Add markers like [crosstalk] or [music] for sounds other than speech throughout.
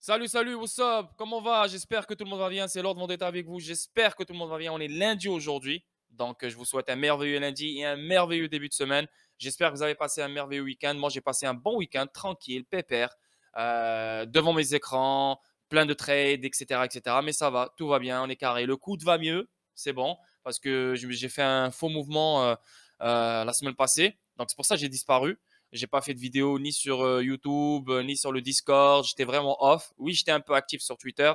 Salut, salut, what's up? Comment on va? J'espère que tout le monde va bien. C'est l'ordre d'être avec vous. J'espère que tout le monde va bien. On est lundi aujourd'hui. Donc, euh, je vous souhaite un merveilleux lundi et un merveilleux début de semaine. J'espère que vous avez passé un merveilleux week-end. Moi, j'ai passé un bon week-end, tranquille, pépère, euh, devant mes écrans, plein de trades, etc., etc. Mais ça va, tout va bien, on est carré. Le coude va mieux, c'est bon, parce que j'ai fait un faux mouvement euh, euh, la semaine passée. Donc c'est pour ça que j'ai disparu. J'ai pas fait de vidéo ni sur euh, YouTube, ni sur le Discord. J'étais vraiment off. Oui, j'étais un peu actif sur Twitter.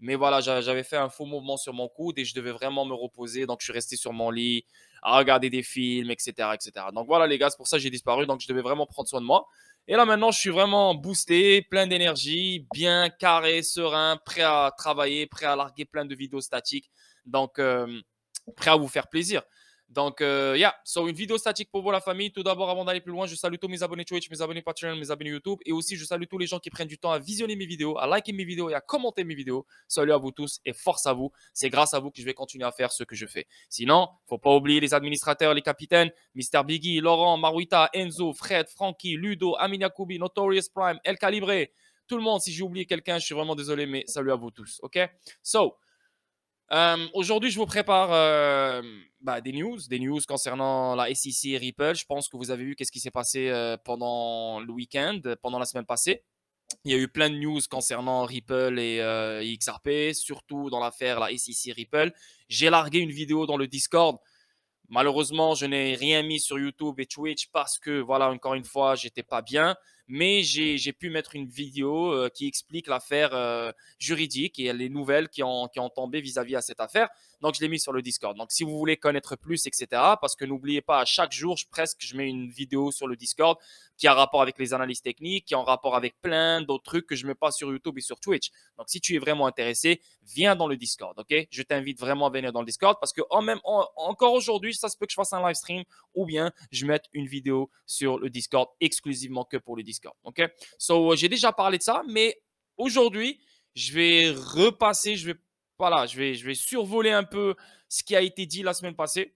Mais voilà, j'avais fait un faux mouvement sur mon coude et je devais vraiment me reposer. Donc, je suis resté sur mon lit à regarder des films, etc. etc. Donc, voilà, les gars, c'est pour ça que j'ai disparu. Donc, je devais vraiment prendre soin de moi. Et là maintenant, je suis vraiment boosté, plein d'énergie, bien carré, serein, prêt à travailler, prêt à larguer plein de vidéos statiques. Donc, euh, prêt à vous faire plaisir. Donc, euh, yeah, so une vidéo statique pour vous, la famille. Tout d'abord, avant d'aller plus loin, je salue tous mes abonnés Twitch, mes abonnés Patreon, mes abonnés YouTube. Et aussi, je salue tous les gens qui prennent du temps à visionner mes vidéos, à liker mes vidéos et à commenter mes vidéos. Salut à vous tous et force à vous. C'est grâce à vous que je vais continuer à faire ce que je fais. Sinon, faut pas oublier les administrateurs, les capitaines, Mr. Biggie, Laurent, Maruita, Enzo, Fred, Frankie, Ludo, Aminia Notorious Prime, El Calibre. Tout le monde, si j'ai oublié quelqu'un, je suis vraiment désolé, mais salut à vous tous. OK? So, Aujourd'hui, je vous prépare bah, des news, des news concernant la SEC et Ripple. Je pense que vous avez vu qu'est-ce qui s'est passé pendant le week-end, pendant la semaine passée. Il y a eu plein de news concernant Ripple et XRP, surtout dans l'affaire la SEC Ripple. J'ai largué une vidéo dans le Discord. Malheureusement, je n'ai rien mis sur YouTube et Twitch parce que, voilà, encore une fois, j'étais pas bien mais j'ai pu mettre une vidéo euh, qui explique l'affaire euh, juridique et les nouvelles qui ont, tombé vis-à-vis -à, cette affaire. Donc, je l'ai mis sur le Discord. Donc, si vous voulez connaître plus, etc., parce que n'oubliez pas, à chaque jour, je, presque, je mets une vidéo sur le Discord qui a rapport avec les analyses techniques, qui a rapport avec plein d'autres trucs que je ne mets pas sur YouTube et sur Twitch. Donc, si tu es vraiment intéressé, viens dans le Discord, ok Je t'invite vraiment à venir dans le Discord parce que même, encore aujourd'hui, ça se peut que je fasse un live stream ou bien je mette une vidéo sur le Discord exclusivement que pour le Discord. OK? So, j'ai déjà parlé de ça, mais aujourd'hui, je vais repasser, je vais, voilà, je vais, je vais survoler un peu ce qui a été dit la semaine passée.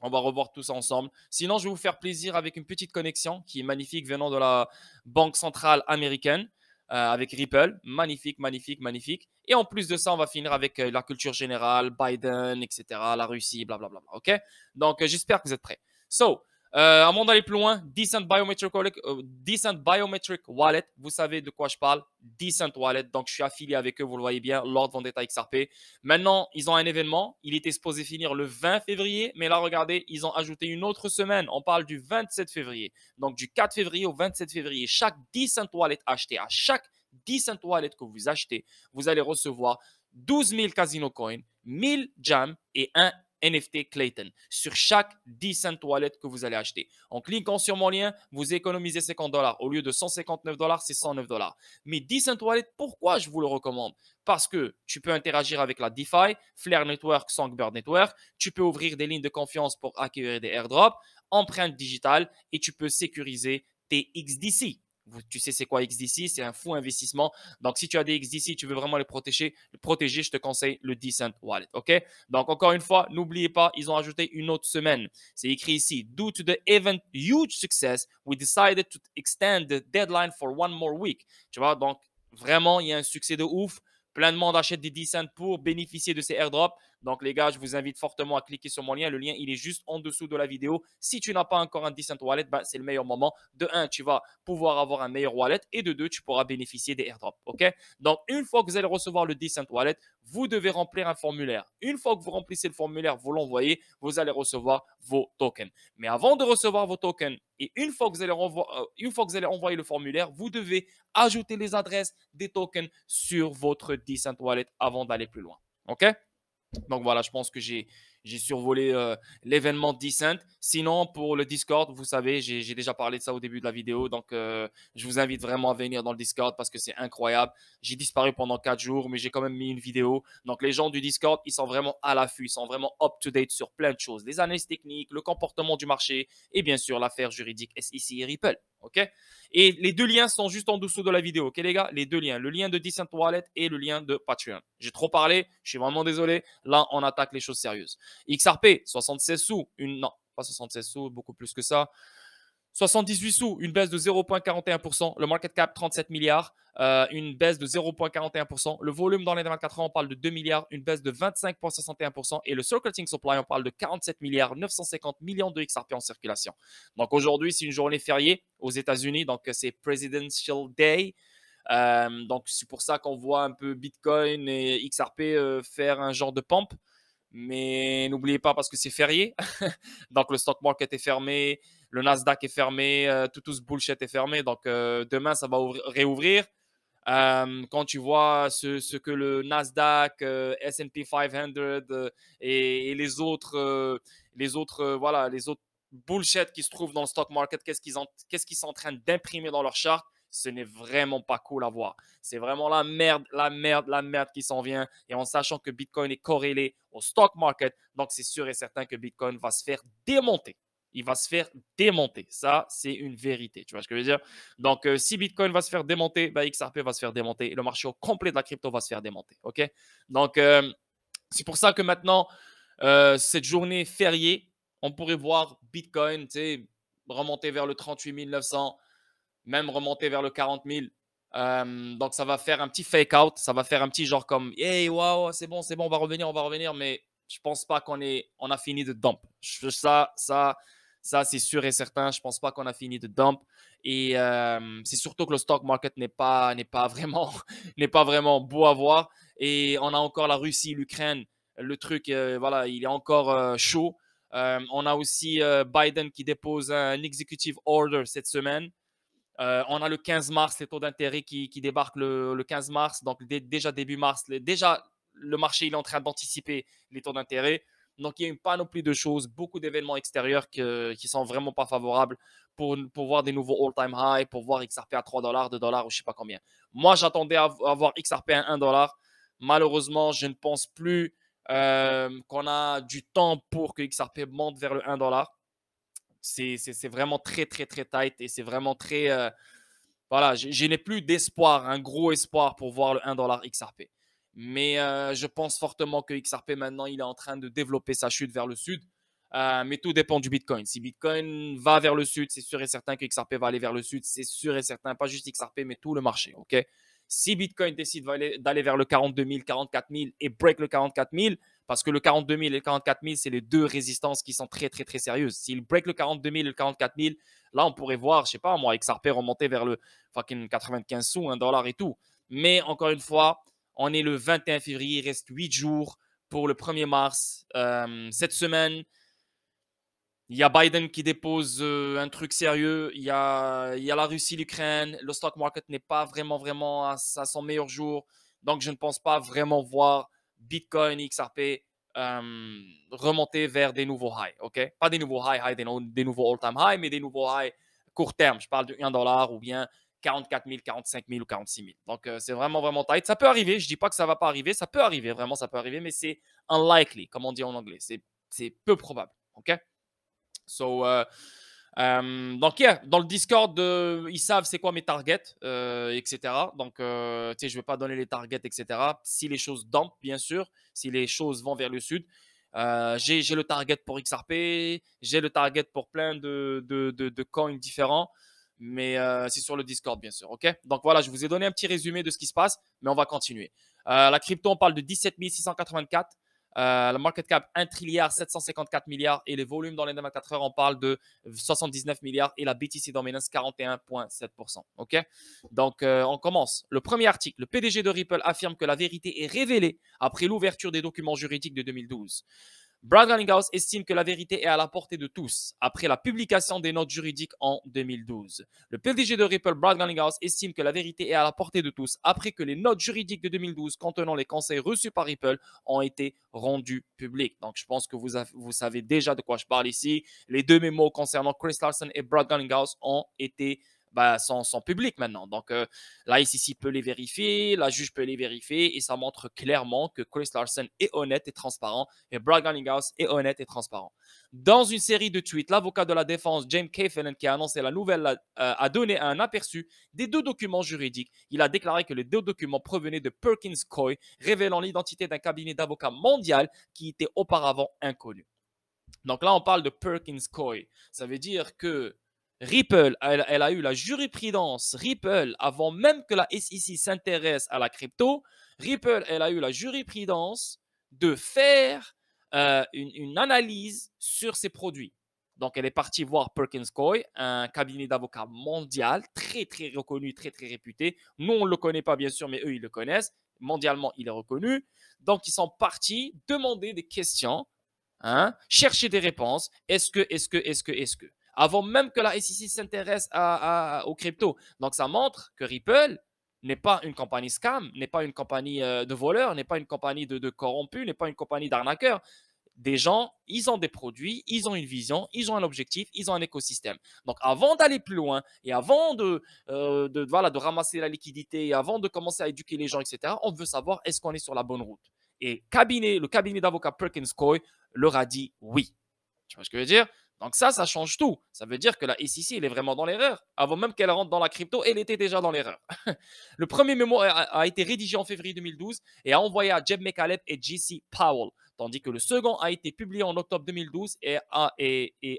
On va revoir tout ça ensemble. Sinon, je vais vous faire plaisir avec une petite connexion qui est magnifique venant de la Banque centrale américaine euh, avec Ripple. Magnifique, magnifique, magnifique. Et en plus de ça, on va finir avec euh, la culture générale, Biden, etc., la Russie, blablabla. OK Donc, euh, j'espère que vous êtes prêts. So, euh, avant d'aller plus loin, Decent Biometric, Wallet, euh, Biometric Wallet, vous savez de quoi je parle, Decent Wallet, donc je suis affilié avec eux, vous le voyez bien, l'ordre Vendetta XRP. Maintenant, ils ont un événement, il était supposé finir le 20 février, mais là, regardez, ils ont ajouté une autre semaine, on parle du 27 février. Donc du 4 février au 27 février, chaque Decent Wallet acheté, à chaque Decent Wallet que vous achetez, vous allez recevoir 12 000 Casino Coins, 1000 Jam et un NFT Clayton sur chaque 10 cents toilettes que vous allez acheter. En cliquant sur mon lien, vous économisez 50 dollars. Au lieu de 159 dollars, c'est 109 dollars. Mais 10 cents toilettes, pourquoi je vous le recommande Parce que tu peux interagir avec la DeFi, Flare Network, Songbird Network. Tu peux ouvrir des lignes de confiance pour acquérir des airdrops, empreintes digitales et tu peux sécuriser tes XDC tu sais c'est quoi XDC, c'est un fou investissement. Donc si tu as des XDC, tu veux vraiment les protéger, protéger, je te conseille le Decent Wallet, OK Donc encore une fois, n'oubliez pas, ils ont ajouté une autre semaine. C'est écrit ici, due to the event huge success, we decided to extend the deadline for one more week. Tu vois, donc vraiment, il y a un succès de ouf. Plein de monde achète des Decent pour bénéficier de ces airdrops. Donc les gars, je vous invite fortement à cliquer sur mon lien. Le lien, il est juste en dessous de la vidéo. Si tu n'as pas encore un Decent Wallet, bah, c'est le meilleur moment. De un, tu vas pouvoir avoir un meilleur wallet et de deux, tu pourras bénéficier des airdrops. OK Donc une fois que vous allez recevoir le Decent Wallet, vous devez remplir un formulaire. Une fois que vous remplissez le formulaire, vous l'envoyez, vous allez recevoir vos tokens. Mais avant de recevoir vos tokens, et une fois, que vous allez euh, une fois que vous allez envoyer le formulaire, vous devez ajouter les adresses des tokens sur votre Decent Wallet avant d'aller plus loin. OK donc voilà, je pense que j'ai survolé euh, l'événement descent. Sinon, pour le Discord, vous savez, j'ai déjà parlé de ça au début de la vidéo. Donc, euh, je vous invite vraiment à venir dans le Discord parce que c'est incroyable. J'ai disparu pendant 4 jours, mais j'ai quand même mis une vidéo. Donc, les gens du Discord, ils sont vraiment à l'affût. Ils sont vraiment up-to-date sur plein de choses. Les analyses techniques, le comportement du marché et bien sûr l'affaire juridique SEC et Ripple. OK Et les deux liens sont juste en dessous de la vidéo. OK, les gars Les deux liens. Le lien de Decent Wallet et le lien de Patreon. J'ai trop parlé. Je suis vraiment désolé. Là, on attaque les choses sérieuses. XRP, 76 sous. Une... Non, pas 76 sous, beaucoup plus que ça. 78 sous, une baisse de 0,41%. Le market cap, 37 euh, milliards, une baisse de 0,41%. Le volume dans les 24 heures, on parle de 2 milliards, une baisse de 25,61%. Et le circulating supply, on parle de 47 milliards, 950 millions de XRP en circulation. Donc aujourd'hui, c'est une journée fériée aux États-Unis. Donc euh, c'est Presidential Day. Euh, donc c'est pour ça qu'on voit un peu Bitcoin et XRP faire un genre de pompe, Mais n'oubliez pas parce que c'est férié. [laughs] donc le stock market est fermé le Nasdaq est fermé, euh, tout, ce bullshit est fermé. Donc euh, demain, ça va réouvrir. Euh, quand tu vois ce, que le Nasdaq, S&P 500 et, les autres, les autres, voilà, les autres bullshit qui se trouvent dans le stock market, qu'est-ce qu'ils qu'est-ce qu'ils sont en train d'imprimer dans leur chart ce n'est vraiment pas cool à voir. C'est vraiment la merde, la merde, la merde qui s'en vient. Et en sachant que Bitcoin est corrélé au stock market, donc c'est sûr et certain que Bitcoin va se faire démonter il va se faire démonter. Ça, c'est une vérité. Tu vois ce que je veux dire Donc, euh, si Bitcoin va se faire démonter, bah, XRP va se faire démonter. Et le marché au complet de la crypto va se faire démonter. OK Donc, euh, c'est pour ça que maintenant, euh, cette journée fériée, on pourrait voir Bitcoin remonter vers le 38 900, même remonter vers le 40 000. donc, ça va faire un petit fake out. Ça va faire un petit genre comme Hey, waouh, c'est bon, c'est bon, on va revenir, on va revenir. Mais je pense pas qu'on on a fini de dump. Ça, ça, ça, c'est sûr et certain. Je ne pense pas qu'on a fini de dump. Et c'est surtout que le stock market n'est pas, [laughs] n'est pas, vraiment, n'est pas vraiment beau à voir. Et on a encore la Russie, l'Ukraine. Le truc, euh, voilà, il est encore euh, chaud. on a aussi euh, Biden qui dépose un executive order cette semaine. on a le 15 mars, les taux d'intérêt qui, qui débarquent le, 15 mars. Donc, déjà début mars, déjà le marché il est en train d'anticiper les taux d'intérêt. Donc, il y a une panoplie de choses, beaucoup d'événements extérieurs qui qui sont vraiment pas favorables pour, voir des nouveaux all-time high, pour voir XRP à 3 dollars, 2 dollars ou je sais pas combien. Moi, j'attendais à avoir XRP à 1 dollar. Malheureusement, je ne pense plus euh, qu'on a du temps pour que XRP monte vers le 1 dollar. C'est vraiment très, très, très tight et c'est vraiment très. Euh, voilà, je, n'ai plus d'espoir, un gros espoir pour voir le 1 dollar XRP. Mais euh, je pense fortement que XRP, maintenant, il est en train de développer sa chute vers le sud. Euh, mais tout dépend du Bitcoin. Si Bitcoin va vers le sud, c'est sûr et certain que XRP va aller vers le sud. C'est sûr et certain, pas juste XRP, mais tout le marché. ok si Bitcoin décide d'aller vers le 42 000, 44 000 et break le 44 000, parce que le 42 000 et le 44 000, c'est les deux résistances qui sont très, très, très sérieuses. S'il break le 42 000 et le 44 000, là, on pourrait voir, je sais pas, moi, XRP remonter vers le fucking 95 sous, un dollar et tout. Mais encore une fois, on est le 21 février, il reste 8 jours pour le 1er mars. Euh, cette semaine, il y a Biden qui dépose euh, un truc sérieux. Il y a, a la Russie, l'Ukraine. Le stock market n'est pas vraiment, vraiment à, son meilleur jour. Donc, je ne pense pas vraiment voir Bitcoin XRP euh, remonter vers des nouveaux highs. ok Pas des nouveaux highs, des, nouveaux all-time highs, mais des nouveaux highs court terme. Je parle de 1 dollar ou bien 44 000, 45 000 ou 46 000. Donc, euh, c'est vraiment, vraiment tight. Ça peut arriver. Je ne dis pas que ça ne va pas arriver. Ça peut arriver. Vraiment, ça peut arriver. Mais c'est unlikely, comme on dit en anglais. C'est peu probable. OK? So, euh, euh, donc, dans le Discord, ils savent c'est quoi mes targets, etc. Donc, tu sais, je ne vais pas donner les targets, etc. Si les choses dampent, bien sûr, si les choses vont vers le sud, j'ai le target pour XRP, j'ai le target pour plein de, de, de, de coins différents mais euh, c'est sur le Discord, bien sûr. OK Donc voilà, je vous ai donné un petit résumé de ce qui se passe, mais on va continuer. Euh, la crypto, on parle de 17 684. Euh, la market cap 1 trilliard 754 milliards et les volumes dans les 24 heures, on parle de 79 milliards et la BTC dominance 41,7%. OK Donc, on commence. Le premier article, le PDG de Ripple affirme que la vérité est révélée après l'ouverture des documents juridiques de 2012. Brad Gunninghouse estime que la vérité est à la portée de tous après la publication des notes juridiques en 2012. Le PDG de Ripple, Brad Gunninghouse, estime que la vérité est à la portée de tous après que les notes juridiques de 2012 contenant les conseils reçus par Ripple ont été rendues publiques. Donc, je pense que vous, vous savez déjà de quoi je parle ici. Les deux mémos concernant Chris Larson et Brad Gunninghouse ont été bah, sont, maintenant. Donc euh, là, ici, peut les vérifier, la juge peut les vérifier et ça montre clairement que Chris Larson est honnête et transparent et Brad Gunninghouse est honnête et transparent. Dans une série de tweets, l'avocat de la défense, James Kafelen, qui a annoncé la nouvelle, euh, a donné un aperçu des deux documents juridiques. Il a déclaré que les deux documents provenaient de Perkins Coy, révélant l'identité d'un cabinet d'avocats mondial qui était auparavant inconnu. Donc là, on parle de Perkins Coy. Ça veut dire que Ripple, elle, a eu la jurisprudence Ripple avant même que la SEC s'intéresse à la crypto. Ripple, elle a eu la jurisprudence de faire euh, une, analyse sur ses produits. Donc, elle est partie voir Perkins Coy, un cabinet d'avocats mondial, très, très reconnu, très, très réputé. Nous, on ne le connaît pas, bien sûr, mais eux, ils le connaissent. Mondialement, il est reconnu. Donc, ils sont partis demander des questions, hein, chercher des réponses. Est-ce que, est-ce que, est-ce que, est-ce que avant même que la SEC s'intéresse à, à, aux cryptos. Donc, ça montre que Ripple n'est pas une compagnie scam, n'est pas une compagnie euh, de voleurs, n'est pas une compagnie de, corrompus, n'est pas une compagnie d'arnaqueurs. Des gens, ils ont des produits, ils ont une vision, ils ont un objectif, ils ont un écosystème. Donc, avant d'aller plus loin et avant de, euh, de, voilà, de ramasser la liquidité et avant de commencer à éduquer les gens, etc., on veut savoir est-ce qu'on est sur la bonne route. Et cabinet, le cabinet d'avocats Perkins Coy leur a dit oui. Tu vois ce que je veux dire donc ça, ça change tout. Ça veut dire que la SEC, elle est vraiment dans l'erreur. Avant même qu'elle rentre dans la crypto, elle était déjà dans l'erreur. [laughs] le premier mémo a, été rédigé en février 2012 et a envoyé à Jeb McCaleb et JC Powell, tandis que le second a été publié en octobre 2012 et, a,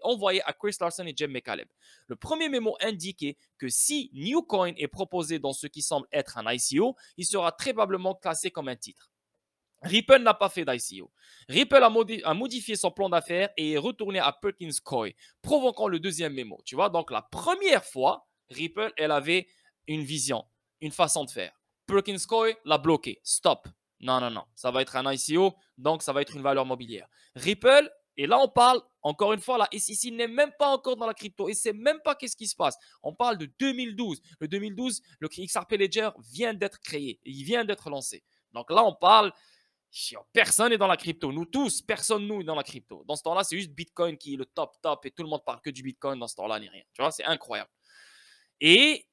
envoyé à Chris Larson et Jeb McAleb. Le premier mémo indiquait que si Newcoin est proposé dans ce qui semble être un ICO, il sera très probablement classé comme un titre. Ripple n'a pas fait d'ICO. Ripple a, modifié son plan d'affaires et est retourné à Perkins Coy, provoquant le deuxième mémo. Tu vois, donc la première fois, Ripple, elle avait une vision, une façon de faire. Perkins Coy l'a bloqué. Stop. Non, non, non. Ça va être un ICO, donc ça va être une valeur mobilière. Ripple, et là on parle, encore une fois, la SEC n'est même pas encore dans la crypto et ne sait même pas qu'est-ce qui se passe. On parle de 2012. Le 2012, le XRP Ledger vient d'être créé, il vient d'être lancé. Donc là on parle Personne n'est dans la crypto. Nous tous, personne nous dans la crypto. Dans ce temps-là, c'est juste Bitcoin qui est le top top et tout le monde parle que du Bitcoin dans ce temps-là, ni rien. Tu vois, c'est incroyable. Et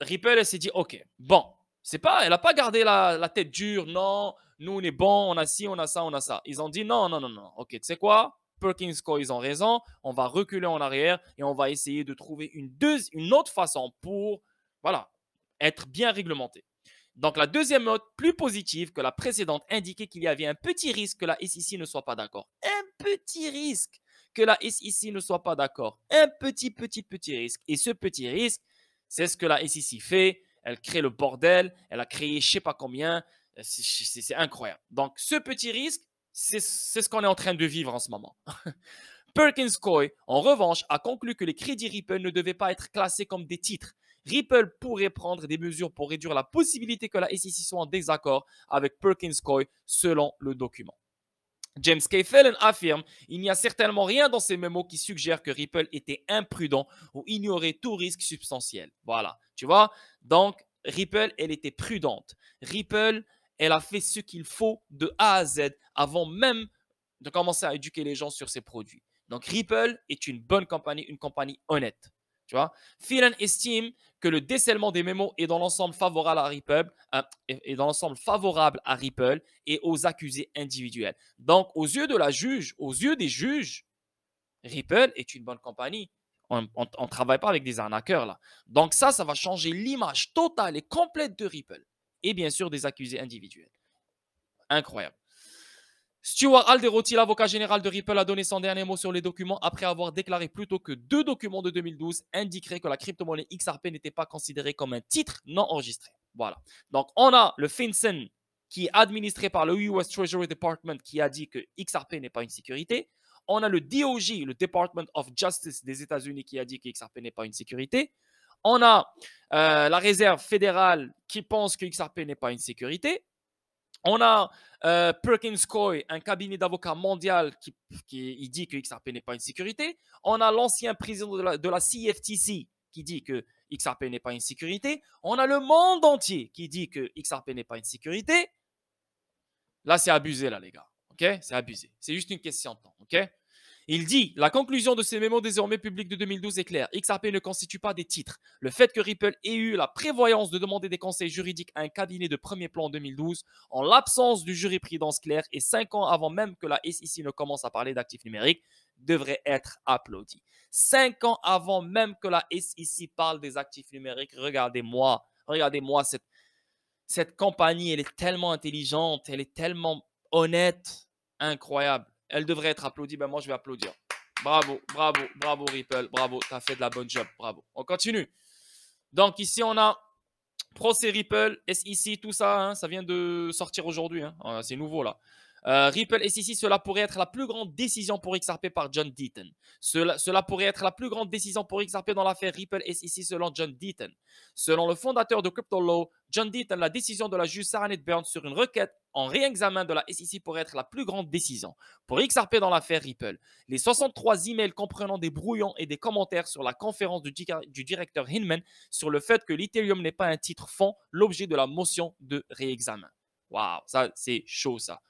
Ripple, elle s'est dit, OK, bon, c'est pas, elle n'a pas gardé la, tête dure, non, nous on est bon, on a ci, on a ça, on a ça. Ils ont dit, non, non, non, non, OK, tu sais quoi Perkins Co, ils ont raison, on va reculer en arrière et on va essayer de trouver une, deux, une autre façon pour, voilà, être bien réglementé. Donc la deuxième note, plus positive que la précédente, indiquait qu'il y avait un petit risque que la SEC ne soit pas d'accord. Un petit risque que la SEC ne soit pas d'accord. Un petit, petit, petit risque. Et ce petit risque, c'est ce que la SEC fait. Elle crée le bordel. Elle a créé je ne sais pas combien. C'est incroyable. Donc ce petit risque, c'est ce qu'on est en train de vivre en ce moment. [laughs] Perkins Coy, en revanche, a conclu que les crédits Ripple ne devaient pas être classés comme des titres Ripple pourrait prendre des mesures pour réduire la possibilité que la SEC soit en désaccord avec Perkins Coy selon le document. James K. Fallon affirme Il n'y a certainement rien dans ces mémos qui suggère que Ripple était imprudent ou ignorait tout risque substantiel. Voilà, tu vois Donc, Ripple, elle était prudente. Ripple, elle a fait ce qu'il faut de A à Z avant même de commencer à éduquer les gens sur ses produits. Donc, Ripple est une bonne compagnie, une compagnie honnête. Tu vois Phelan estime que le décèlement des mémos est dans l'ensemble favorable à Ripple, euh, est dans l'ensemble favorable à Ripple et aux accusés individuels. Donc, aux yeux de la juge, aux yeux des juges, Ripple est une bonne compagnie. On ne travaille pas avec des arnaqueurs là. Donc ça, ça va changer l'image totale et complète de Ripple et bien sûr des accusés individuels. Incroyable. Stuart Alderotti, l'avocat général de Ripple, a donné son dernier mot sur les documents après avoir déclaré plutôt que deux documents de 2012 indiqueraient que la crypto-monnaie XRP n'était pas considérée comme un titre non enregistré. Voilà. Donc, on a le FinCEN qui est administré par le US Treasury Department qui a dit que XRP n'est pas une sécurité. On a le DOJ, le Department of Justice des États-Unis, qui a dit que XRP n'est pas une sécurité. On a euh, la réserve fédérale qui pense que XRP n'est pas une sécurité. On a euh, Perkins Coy, un cabinet d'avocats mondial qui, dit que XRP n'est pas une sécurité. On a l'ancien président de la, de la, CFTC qui dit que XRP n'est pas une sécurité. On a le monde entier qui dit que XRP n'est pas une sécurité. Là, c'est abusé, là, les gars. OK C'est abusé. C'est juste une question de temps. OK il dit La conclusion de ces mémos désormais publics de 2012 est claire. XRP ne constitue pas des titres. Le fait que Ripple ait eu la prévoyance de demander des conseils juridiques à un cabinet de premier plan en 2012, en l'absence du jurisprudence claire et cinq ans avant même que la SEC ne commence à parler d'actifs numériques, devrait être applaudi. Cinq ans avant même que la SEC parle des actifs numériques, regardez-moi, regardez-moi cette, cette compagnie, elle est tellement intelligente, elle est tellement honnête, incroyable elle devrait être applaudie. Ben moi, je vais applaudir. Bravo, bravo, bravo Ripple, bravo, tu as fait de la bonne job, bravo. On continue. Donc ici, on a procès Ripple, Ici, tout ça, hein, ça vient de sortir aujourd'hui. Hein. Euh, c'est nouveau là. Euh, Ripple SEC, cela pourrait être la plus grande décision pour XRP par John Deaton. Cela, pourrait être la plus grande décision pour XRP dans l'affaire Ripple SEC selon John Deaton. Selon le fondateur de Crypto Law, John Deaton, la décision de la juge Sarah Burns sur une requête en réexamen de la SEC pourrait être la plus grande décision pour XRP dans l'affaire Ripple. Les 63 emails comprenant des brouillons et des commentaires sur la conférence du, du directeur Hinman sur le fait que l'Ethereum n'est pas un titre fond, l'objet de la motion de réexamen. Waouh, ça c'est chaud ça.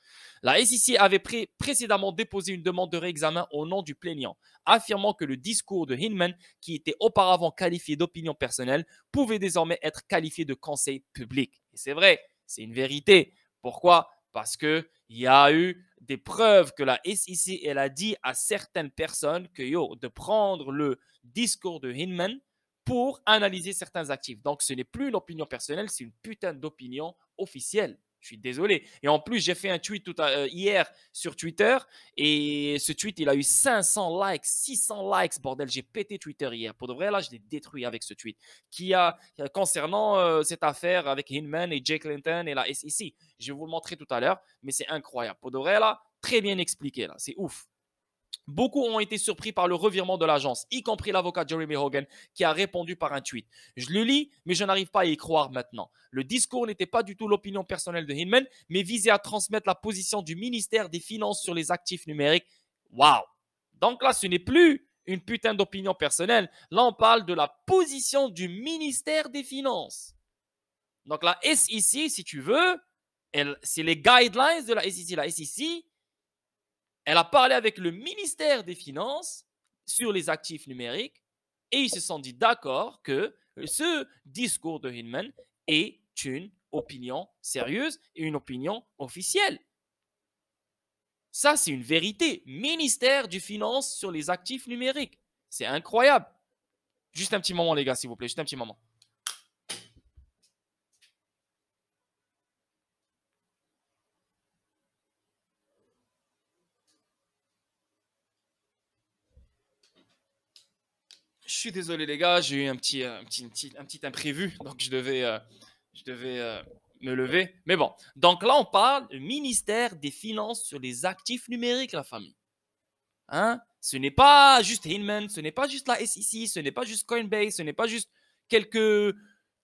La SEC avait précédemment déposé une demande de réexamen au nom du plaignant, affirmant que le discours de Hinman, qui était auparavant qualifié d'opinion personnelle, pouvait désormais être qualifié de conseil public. Et c'est vrai, c'est une vérité. Pourquoi Parce qu'il y a eu des preuves que la SEC, elle a dit à certaines personnes que de prendre le discours de Hinman pour analyser certains actifs. Donc ce n'est plus une opinion personnelle, c'est une putain d'opinion officielle. Je suis désolé. Et en plus, j'ai fait un tweet euh, hier sur Twitter et ce tweet, il a eu 500 likes, 600 likes, bordel. J'ai pété Twitter hier. Pour de vrai, là, je l'ai détruit avec ce tweet qui a euh, concernant euh, cette affaire avec Hinman et Jake Clinton et la SEC. Je vais vous le montrer tout à l'heure, mais c'est incroyable. Pour de vrai, là, très bien expliqué là. C'est ouf. Beaucoup ont été surpris par le revirement de l'agence, y compris l'avocat Jeremy Hogan, qui a répondu par un tweet. Je le lis, mais je n'arrive pas à y croire maintenant. Le discours n'était pas du tout l'opinion personnelle de Hinman, mais visait à transmettre la position du ministère des Finances sur les actifs numériques. Waouh Donc là, ce n'est plus une putain d'opinion personnelle. Là, on parle de la position du ministère des Finances. Donc la SEC, si tu veux, c'est les guidelines de la SEC. La SEC, elle a parlé avec le ministère des Finances sur les actifs numériques et ils se sont dit d'accord que ce discours de Hinman est une opinion sérieuse et une opinion officielle. Ça, c'est une vérité. Ministère du Finance sur les actifs numériques. C'est incroyable. Juste un petit moment, les gars, s'il vous plaît. Juste un petit moment. suis désolé les gars, j'ai eu un petit, euh, un petit, imprévu, donc je devais, euh, je devais euh, me lever. Mais bon, donc là on parle du ministère des Finances sur les actifs numériques, la famille. Hein ce n'est pas juste Hillman, ce n'est pas juste la SEC, ce n'est pas juste Coinbase, ce n'est pas juste quelques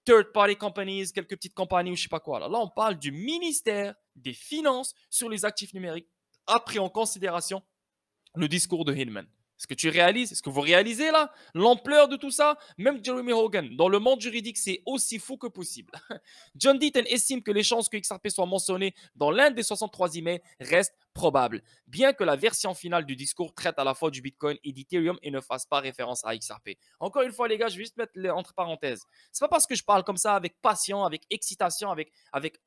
third-party companies, quelques petites compagnies ou je sais pas quoi. Là. là, on parle du ministère des Finances sur les actifs numériques, après en considération le discours de Hillman. Est-ce que tu réalises, ce que vous réalisez là l'ampleur de tout ça Même Jeremy Hogan, dans le monde juridique, c'est aussi fou que possible. [laughs] John Deaton estime que les chances que XRP soit mentionné dans l'un des 63 emails restent probables, bien que la version finale du discours traite à la fois du Bitcoin et d'Ethereum et ne fasse pas référence à XRP. Encore une fois, les gars, je vais juste mettre entre parenthèses. C'est pas parce que je parle comme ça avec passion, avec excitation, avec, avec,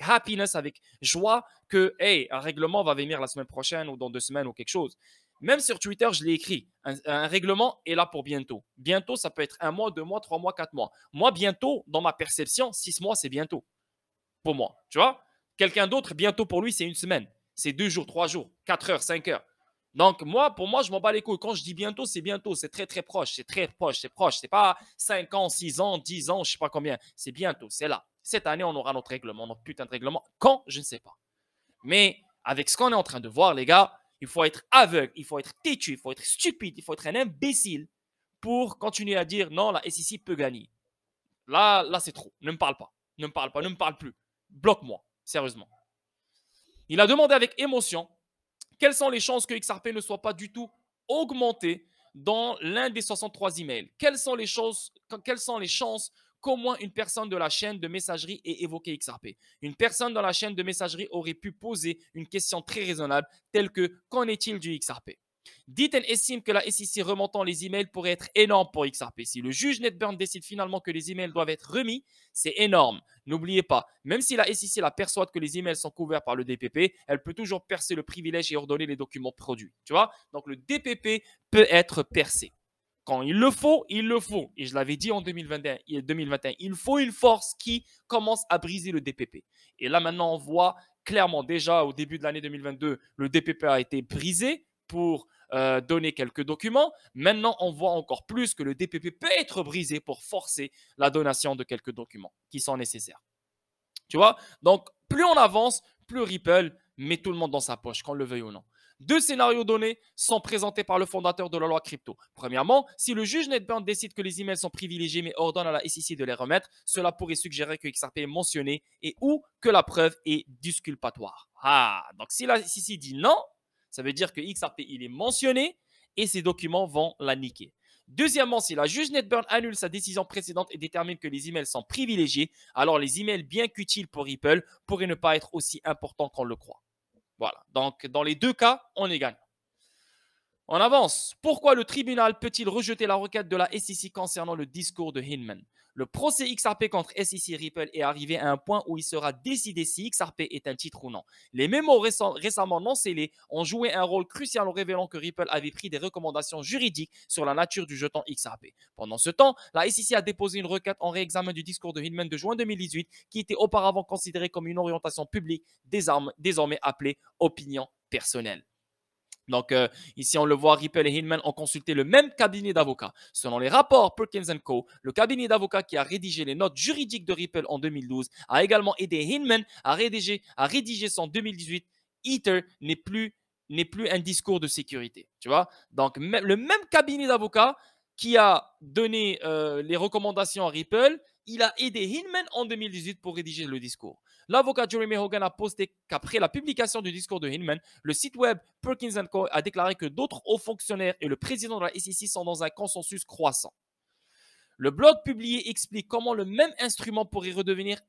happiness, avec joie que, hey, un règlement va venir la semaine prochaine ou dans deux semaines ou quelque chose. Même sur Twitter, je l'ai écrit. Un, règlement est là pour bientôt. Bientôt, ça peut être un mois, deux mois, trois mois, quatre mois. Moi, bientôt, dans ma perception, six mois, c'est bientôt. Pour moi. Tu vois Quelqu'un d'autre, bientôt pour lui, c'est une semaine. C'est deux jours, trois jours, quatre heures, cinq heures. Donc, moi, pour moi, je m'en bats les couilles. Quand je dis bientôt, c'est bientôt. C'est très, très proche. C'est très proche. C'est proche. C'est pas cinq ans, six ans, dix ans, je sais pas combien. C'est bientôt. C'est là. Cette année, on aura notre règlement, notre putain de règlement. Quand Je ne sais pas. Mais avec ce qu'on est en train de voir, les gars, il faut être aveugle, il faut être têtu, il faut être stupide, il faut être un imbécile pour continuer à dire non, la SEC peut gagner. Là, là c'est trop. Ne me parle pas. Ne me parle pas. Ne me parle plus. Bloque-moi. Sérieusement. Il a demandé avec émotion quelles sont les chances que XRP ne soit pas du tout augmenté dans l'un des 63 emails. Quelles sont les, quelles sont les chances qu'au moins une personne de la chaîne de messagerie ait évoqué XRP. Une personne dans la chaîne de messagerie aurait pu poser une question très raisonnable telle que qu'en est-il du XRP Dites-elle estime que la SEC remontant les emails pourrait être énorme pour XRP. Si le juge Netburn décide finalement que les emails doivent être remis, c'est énorme. N'oubliez pas, même si la SEC la perçoit que les emails sont couverts par le DPP, elle peut toujours percer le privilège et ordonner les documents produits. Tu vois Donc le DPP peut être percé. Quand il le faut, il le faut. Et je l'avais dit en 2021, il faut une force qui commence à briser le DPP. Et là, maintenant, on voit clairement déjà au début de l'année 2022, le DPP a été brisé pour euh, donner quelques documents. Maintenant, on voit encore plus que le DPP peut être brisé pour forcer la donation de quelques documents qui sont nécessaires. Tu vois Donc, plus on avance, plus Ripple met tout le monde dans sa poche, qu'on le veuille ou non deux scénarios donnés sont présentés par le fondateur de la loi crypto. Premièrement, si le juge NetBurn décide que les emails sont privilégiés mais ordonne à la SEC de les remettre, cela pourrait suggérer que XRP est mentionné et ou que la preuve est disculpatoire. Ah, donc si la SEC dit non, ça veut dire que XRP il est mentionné et ces documents vont la niquer. Deuxièmement, si la juge Netburn annule sa décision précédente et détermine que les emails sont privilégiés, alors les emails bien qu'utiles pour Ripple pourraient ne pas être aussi importants qu'on le croit. Voilà. Donc, dans les deux cas, on est gagnant. On avance. Pourquoi le tribunal peut-il rejeter la requête de la SEC concernant le discours de Hinman le procès XRP contre SEC Ripple est arrivé à un point où il sera décidé si XRP est un titre ou non. Les mémos récemment non scellés ont joué un rôle crucial en révélant que Ripple avait pris des recommandations juridiques sur la nature du jeton XRP. Pendant ce temps, la SEC a déposé une requête en réexamen du discours de Hillman de juin 2018 qui était auparavant considéré comme une orientation publique désormais appelée opinion personnelle. Donc, euh, ici, on le voit, Ripple et Hinman ont consulté le même cabinet d'avocats. Selon les rapports Perkins Co., le cabinet d'avocats qui a rédigé les notes juridiques de Ripple en 2012 a également aidé Hinman à rédiger, à rédiger son 2018 Ether n'est plus, n'est plus un discours de sécurité. Tu vois Donc, le même cabinet d'avocats qui a donné euh, les recommandations à Ripple il a aidé Hinman en 2018 pour rédiger le discours. L'avocat Jeremy Hogan a posté qu'après la publication du discours de Hinman, le site web Perkins Co. a déclaré que d'autres hauts fonctionnaires et le président de la SEC sont dans un consensus croissant. Le blog publié explique comment le même instrument pourrait redevenir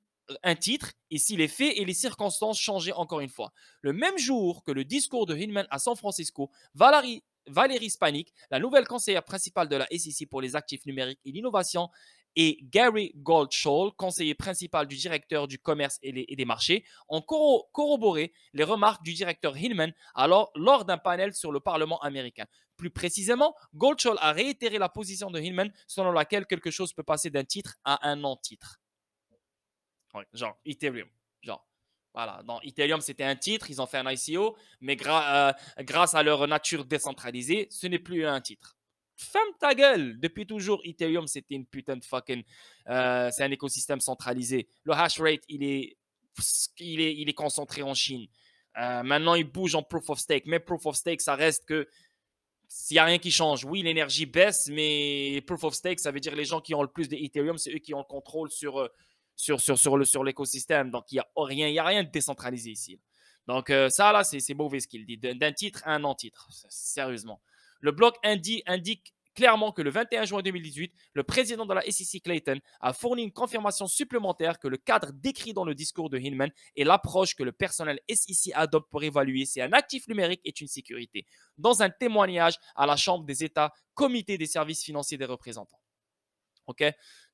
un titre et si les faits et les circonstances changeaient encore une fois. Le même jour que le discours de Hinman à San Francisco, Valérie Valérie Spanik, la nouvelle conseillère principale de la SEC pour les actifs numériques et l'innovation, et Gary Goldschall, conseiller principal du directeur du commerce et, des marchés, ont corroboré les remarques du directeur Hillman alors, lors d'un panel sur le Parlement américain. Plus précisément, Goldschall a réitéré la position de Hillman selon laquelle quelque chose peut passer d'un titre à un non-titre. genre, Ethereum. Genre, voilà. Dans Ethereum, c'était un titre, ils ont fait un ICO, mais euh, grâce à leur nature décentralisée, ce n'est plus un titre. Femme ta gueule Depuis toujours, Ethereum, c'était une putain de fucking... Euh, c'est un écosystème centralisé. Le hash rate, il est, il est, il est concentré en Chine. Euh, maintenant, il bouge en proof of stake. Mais proof of stake, ça reste que s'il n'y a rien qui change, oui, l'énergie baisse, mais proof of stake, ça veut dire les gens qui ont le plus d'Ethereum, c'est eux qui ont le contrôle sur, euh, sur, sur, sur l'écosystème. Donc, il n'y a rien, il y a rien de décentralisé ici. Donc, ça, là, c'est mauvais ce qu'il dit. D'un titre à un non-titre, sérieusement. Le bloc Indy indique clairement que le 21 juin 2018, le président de la SEC Clayton a fourni une confirmation supplémentaire que le cadre décrit dans le discours de Hinman et l'approche que le personnel SEC adopte pour évaluer si un actif numérique est une sécurité, dans un témoignage à la Chambre des États, Comité des services financiers des représentants. OK?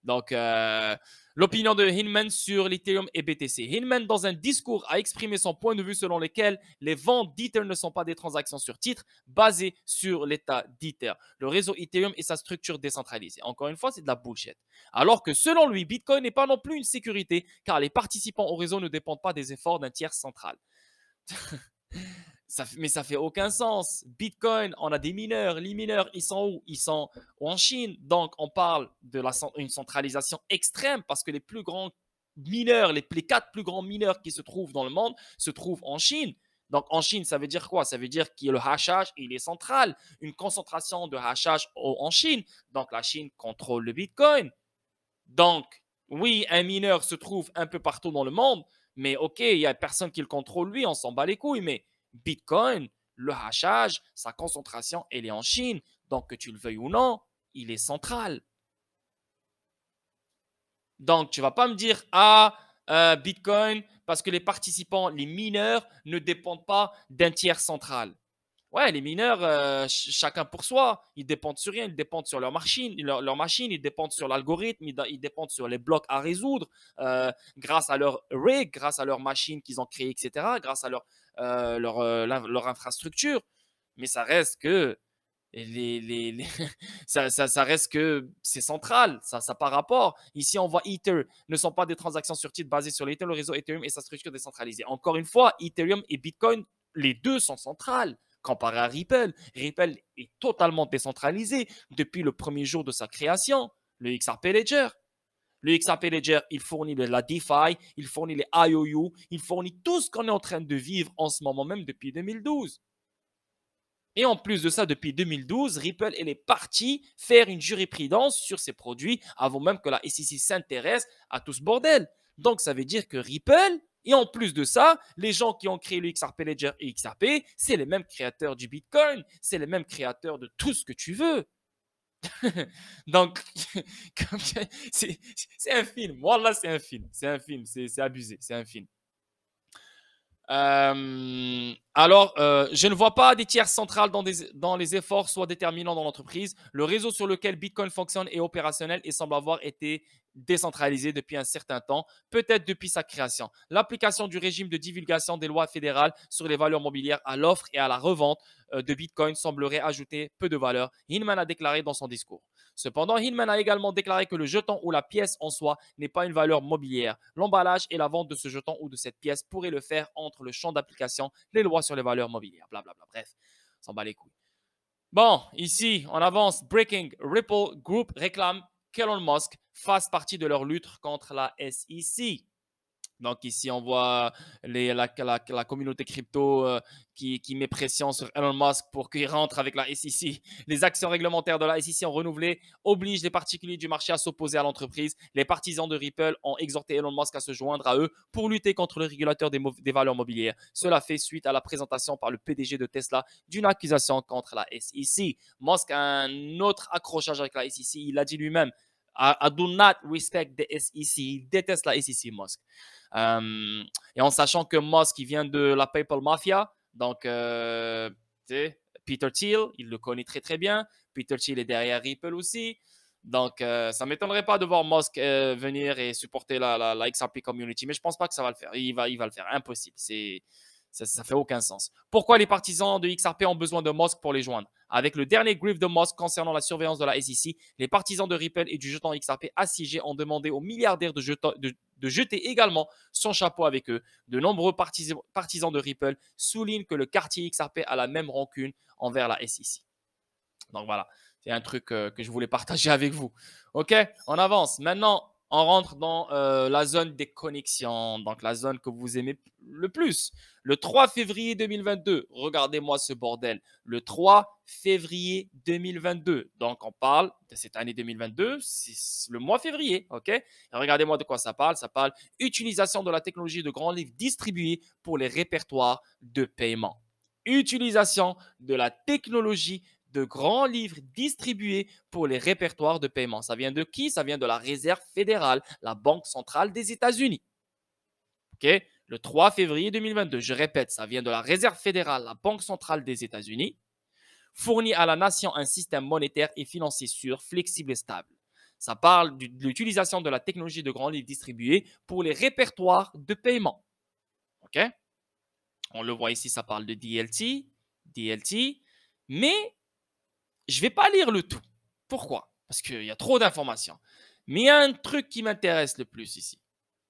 Donc, euh, l'opinion de Hinman sur l'Ethereum et BTC. Hinman, dans un discours, a exprimé son point de vue selon lequel les ventes d'Ether ne sont pas des transactions sur titre basées sur l'état d'Ether, le réseau Ethereum et sa structure décentralisée. Encore une fois, c'est de la bullshit. Alors que selon lui, Bitcoin n'est pas non plus une sécurité car les participants au réseau ne dépendent pas des efforts d'un tiers central. [laughs] mais ça fait aucun sens. Bitcoin, on a des mineurs. Les mineurs, ils sont où Ils sont en Chine. Donc, on parle de la, centralisation extrême parce que les plus grands mineurs, les, quatre plus grands mineurs qui se trouvent dans le monde se trouvent en Chine. Donc, en Chine, ça veut dire quoi Ça veut dire que le hachage, il est central. Une concentration de hachage en Chine. Donc, la Chine contrôle le Bitcoin. Donc, oui, un mineur se trouve un peu partout dans le monde. Mais OK, il n'y a personne qui le contrôle, lui. On s'en bat les couilles. Mais Bitcoin, le hachage, sa concentration, elle est en Chine. Donc, que tu le veuilles ou non, il est central. Donc, tu ne vas pas me dire, ah, euh, Bitcoin, parce que les participants, les mineurs, ne dépendent pas d'un tiers central. Ouais, les mineurs, euh, chacun pour soi, ils dépendent sur rien, ils dépendent sur leur machine, leur, ils dépendent sur l'algorithme, ils, dépendent sur les blocs à résoudre, euh, grâce à leur rig, grâce à leur machine qu'ils ont créée, etc., grâce à leur, euh, leur, euh, leur, infrastructure, mais ça reste que les, les, [laughs] ça, ça, ça, reste que c'est central, ça, ça par rapport. Ici, on voit Ether ne sont pas des transactions sur titre basées sur l'Ether, le réseau Ethereum et sa structure décentralisée. Encore une fois, Ethereum et Bitcoin, les deux sont centrales comparé à Ripple. Ripple est totalement décentralisé depuis le premier jour de sa création, le XRP Ledger. Le XRP Ledger, il fournit la DeFi, il fournit les IOU, il fournit tout ce qu'on est en train de vivre en ce moment même depuis 2012. Et en plus de ça, depuis 2012, Ripple elle est partie faire une jurisprudence sur ses produits avant même que la SEC s'intéresse à tout ce bordel. Donc ça veut dire que Ripple, et en plus de ça, les gens qui ont créé le XRP Ledger et XRP, c'est les mêmes créateurs du Bitcoin, c'est les mêmes créateurs de tout ce que tu veux. [laughs] Donc, [laughs] c'est un film. Voilà, c'est un film. C'est un film. C'est abusé. C'est un film. Euh, alors, euh, je ne vois pas des tiers centrales dans, dans les efforts soit déterminants dans l'entreprise. Le réseau sur lequel Bitcoin fonctionne est opérationnel et semble avoir été décentralisé depuis un certain temps, peut-être depuis sa création. L'application du régime de divulgation des lois fédérales sur les valeurs mobilières à l'offre et à la revente euh, de Bitcoin semblerait ajouter peu de valeur, Hinman a déclaré dans son discours. Cependant, Hinman a également déclaré que le jeton ou la pièce en soi n'est pas une valeur mobilière. L'emballage et la vente de ce jeton ou de cette pièce pourraient le faire entre le champ d'application, les lois sur les valeurs mobilières, blablabla. Bref, s'en bat les couilles. Bon, ici, on avance. Breaking. Ripple Group réclame qu'Elon Musk fasse partie de leur lutte contre la SEC. Donc ici, on voit euh, la, communauté crypto euh, qui, met pression sur Elon Musk pour qu'il rentre avec la SEC. Les actions réglementaires de la SEC ont renouvelé, obligent les particuliers du marché à s'opposer à l'entreprise. Les partisans de Ripple ont exhorté Elon Musk à se joindre à eux pour lutter contre le régulateur des, des valeurs mobilières. Cela fait suite à la présentation par le PDG de Tesla d'une accusation contre la SEC. Musk a un autre accrochage avec la SEC. Il l'a dit lui-même. I, do not respect the SEC. Il déteste la SEC, Musk. Euh, et en sachant que Musk, vient de la PayPal Mafia, donc, euh, Peter Thiel, il le connaît très très bien. Peter Thiel est derrière Ripple aussi. Donc, euh, ça ne m'étonnerait pas de voir Musk venir et supporter la, la, XRP community, mais je ne pense pas que ça va le faire. Il va, il va le faire, impossible. C'est ça, ne fait aucun sens. Pourquoi les partisans de XRP ont besoin de Mosk pour les joindre Avec le dernier grief de Mosk concernant la surveillance de la SEC, les partisans de Ripple et du jeton XRP assiégés ont demandé aux milliardaires de, jeter également son chapeau avec eux. De nombreux partisans de Ripple soulignent que le quartier XRP a la même rancune envers la SEC. Donc voilà, c'est un truc euh, que je voulais partager avec vous. Ok, on avance. Maintenant, on rentre dans euh, la zone des connexions, donc la zone que vous aimez le plus. Le 3 février 2022, regardez-moi ce bordel. Le 3 février 2022, donc on parle de cette année 2022, c'est le mois février, ok Regardez-moi de quoi ça parle. Ça parle utilisation de la technologie de grands livres distribués pour les répertoires de paiement utilisation de la technologie de grands livres distribués pour les répertoires de paiement. Ça vient de qui Ça vient de la Réserve fédérale, la Banque centrale des États-Unis. OK le 3 février 2022, je répète, ça vient de la Réserve fédérale, la Banque centrale des États-Unis, fournit à la nation un système monétaire et financier sûr, flexible et stable. Ça parle de l'utilisation de la technologie de grands livres distribués pour les répertoires de paiement. OK On le voit ici, ça parle de DLT, DLT, mais je vais pas lire le tout. Pourquoi Parce qu'il y a trop d'informations. Mais il y a un truc qui m'intéresse le plus ici.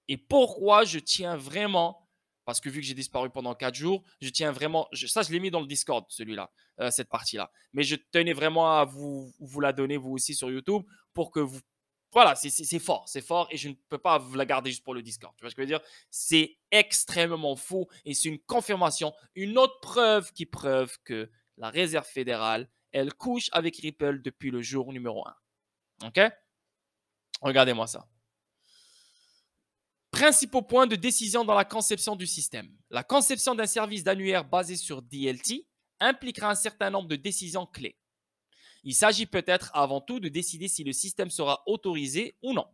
Et pourquoi je tiens vraiment, parce que vu que j'ai disparu pendant 4 jours, je tiens vraiment, ça je l'ai mis dans le Discord, celui-là, euh, cette partie-là. Mais je tenais vraiment à vous, vous la donner, vous aussi, sur YouTube, pour que vous... Voilà, c'est fort, c'est fort, et je ne peux pas vous la garder juste pour le Discord. Tu vois ce que je veux dire C'est extrêmement faux, et c'est une confirmation, une autre preuve qui prouve que la Réserve fédérale elle couche avec Ripple depuis le jour numéro 1. OK? Regardez-moi ça. Principaux points de décision dans la conception du système. La conception d'un service d'annuaire basé sur DLT impliquera un certain nombre de décisions clés. Il s'agit peut-être avant tout de décider si le système sera autorisé ou non.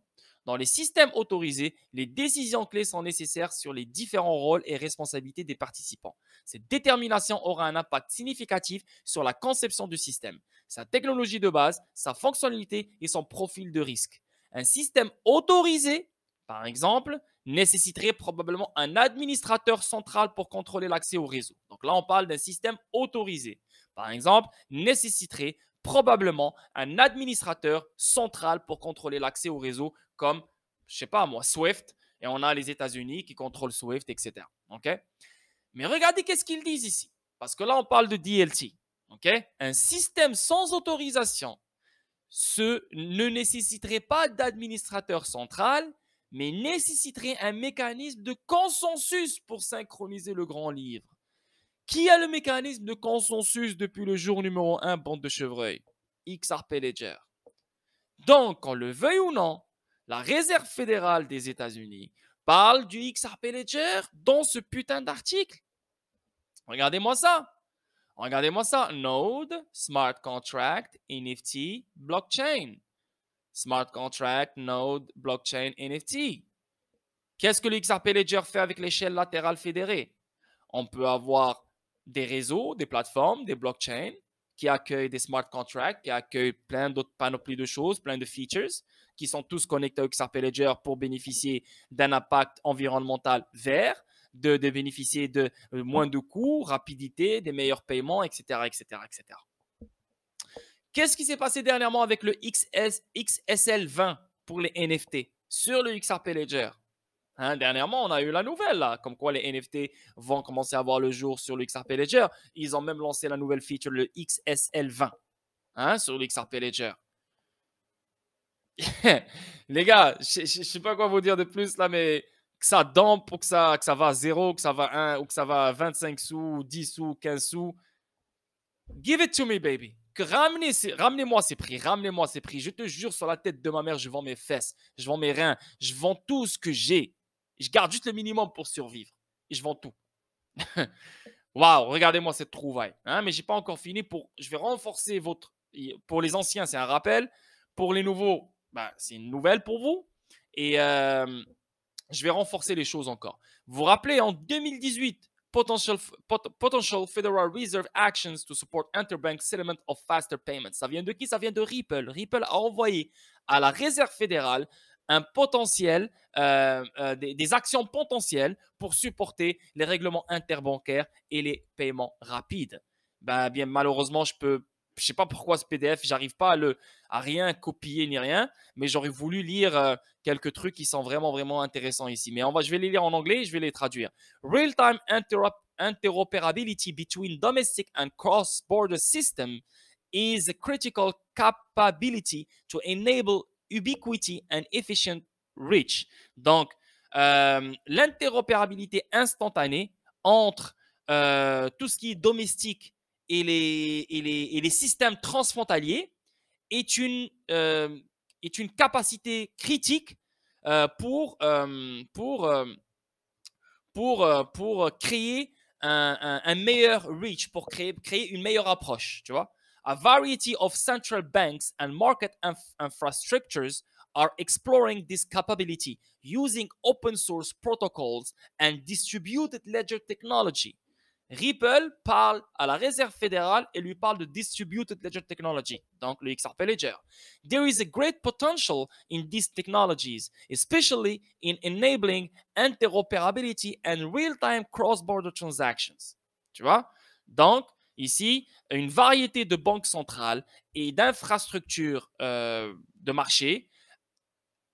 Dans les systèmes autorisés, les décisions clés sont nécessaires sur les différents rôles et responsabilités des participants. Cette détermination aura un impact significatif sur la conception du système, sa technologie de base, sa fonctionnalité et son profil de risque. Un système autorisé, par exemple, nécessiterait probablement un administrateur central pour contrôler l'accès au réseau. Donc là, on parle d'un système autorisé. Par exemple, nécessiterait probablement un administrateur central pour contrôler l'accès au réseau comme, je sais pas moi, Swift, et on a les États-Unis qui contrôlent Swift, etc. OK Mais regardez qu'est-ce qu'ils disent ici. Parce que là, on parle de DLT. OK Un système sans autorisation ce ne nécessiterait pas d'administrateur central, mais nécessiterait un mécanisme de consensus pour synchroniser le grand livre. Qui a le mécanisme de consensus depuis le jour numéro un, bande de chevreuil XRP Ledger. Donc, qu'on le veuille ou non, la Réserve fédérale des États-Unis parle du XRP Ledger dans ce putain d'article. Regardez-moi ça. Regardez-moi ça. Node, smart contract, NFT, blockchain. Smart contract, node, blockchain, NFT. Qu'est-ce que le XRP Ledger fait avec l'échelle latérale fédérée On peut avoir des réseaux, des plateformes, des blockchains qui accueillent des smart contracts, qui accueillent plein d'autres panoplies de choses, plein de features qui sont tous connectés au XRP Ledger pour bénéficier d'un impact environnemental vert, de, bénéficier de euh, moins de coûts, rapidité, des meilleurs paiements, etc. etc., etc. Qu'est-ce qui s'est passé dernièrement avec le XSL20 pour les NFT sur le XRP Ledger hein, dernièrement, on a eu la nouvelle, comme quoi les NFT vont commencer à voir le jour sur le XRP Ledger. Ils ont même lancé la nouvelle feature, le XSL20, hein, sur le XRP Ledger. [laughs] les gars, je ne sais pas quoi vous dire de plus là, mais que ça dampe pour que ça, que ça va à 0, que ça va à 1 ou que ça va à 25 sous, 10 sous, 15 sous, give it to me, baby. ramenez, moi ces prix, ramenez-moi ces prix. Je te jure, sur la tête de ma mère, je vends mes fesses, je vends mes reins, je vends tout ce que j'ai. Je garde juste le minimum pour survivre. Et je vends tout. [laughs] Waouh, regardez-moi cette trouvaille. Hein, mais je n'ai pas encore fini. Pour, je vais renforcer votre. Pour les anciens, c'est un rappel. Pour les nouveaux, bah, c'est une nouvelle pour vous. Et euh, je vais renforcer les choses encore. Vous rappelez, en 2018, Potential, potential, Federal Reserve Actions to Support Interbank Settlement of Faster Payments. Ça vient de qui Ça vient de Ripple. Ripple a envoyé à la Réserve fédérale un potentiel, euh, euh, des, actions potentielles pour supporter les règlements interbancaires et les paiements rapides. Bah, bien malheureusement, je peux je sais pas pourquoi ce PDF, j'arrive pas à le à rien copier ni rien, mais j'aurais voulu lire euh, quelques trucs qui sont vraiment vraiment intéressants ici. Mais on va, je vais les lire en anglais, et je vais les traduire. Real time interoperability between domestic and cross-border systems is a critical capability to enable ubiquity and efficient reach. Donc euh, l'interopérabilité instantanée entre euh, tout ce qui est domestique et les, les, systèmes transfrontaliers est une, euh, est une capacité critique euh, pour, euh, pour, créer un, meilleur reach, pour créer, une meilleure approche, tu vois. A variety of central banks and market infrastructures are exploring this capability using open source protocols and distributed ledger technology. Ripple parle à la Réserve fédérale et lui parle de distributed ledger technology, donc le XRP ledger. There is a great potential in these technologies, especially in enabling interoperability and real-time cross-border transactions. Tu vois Donc, ici, une variété de banques centrales et d'infrastructures euh, de marché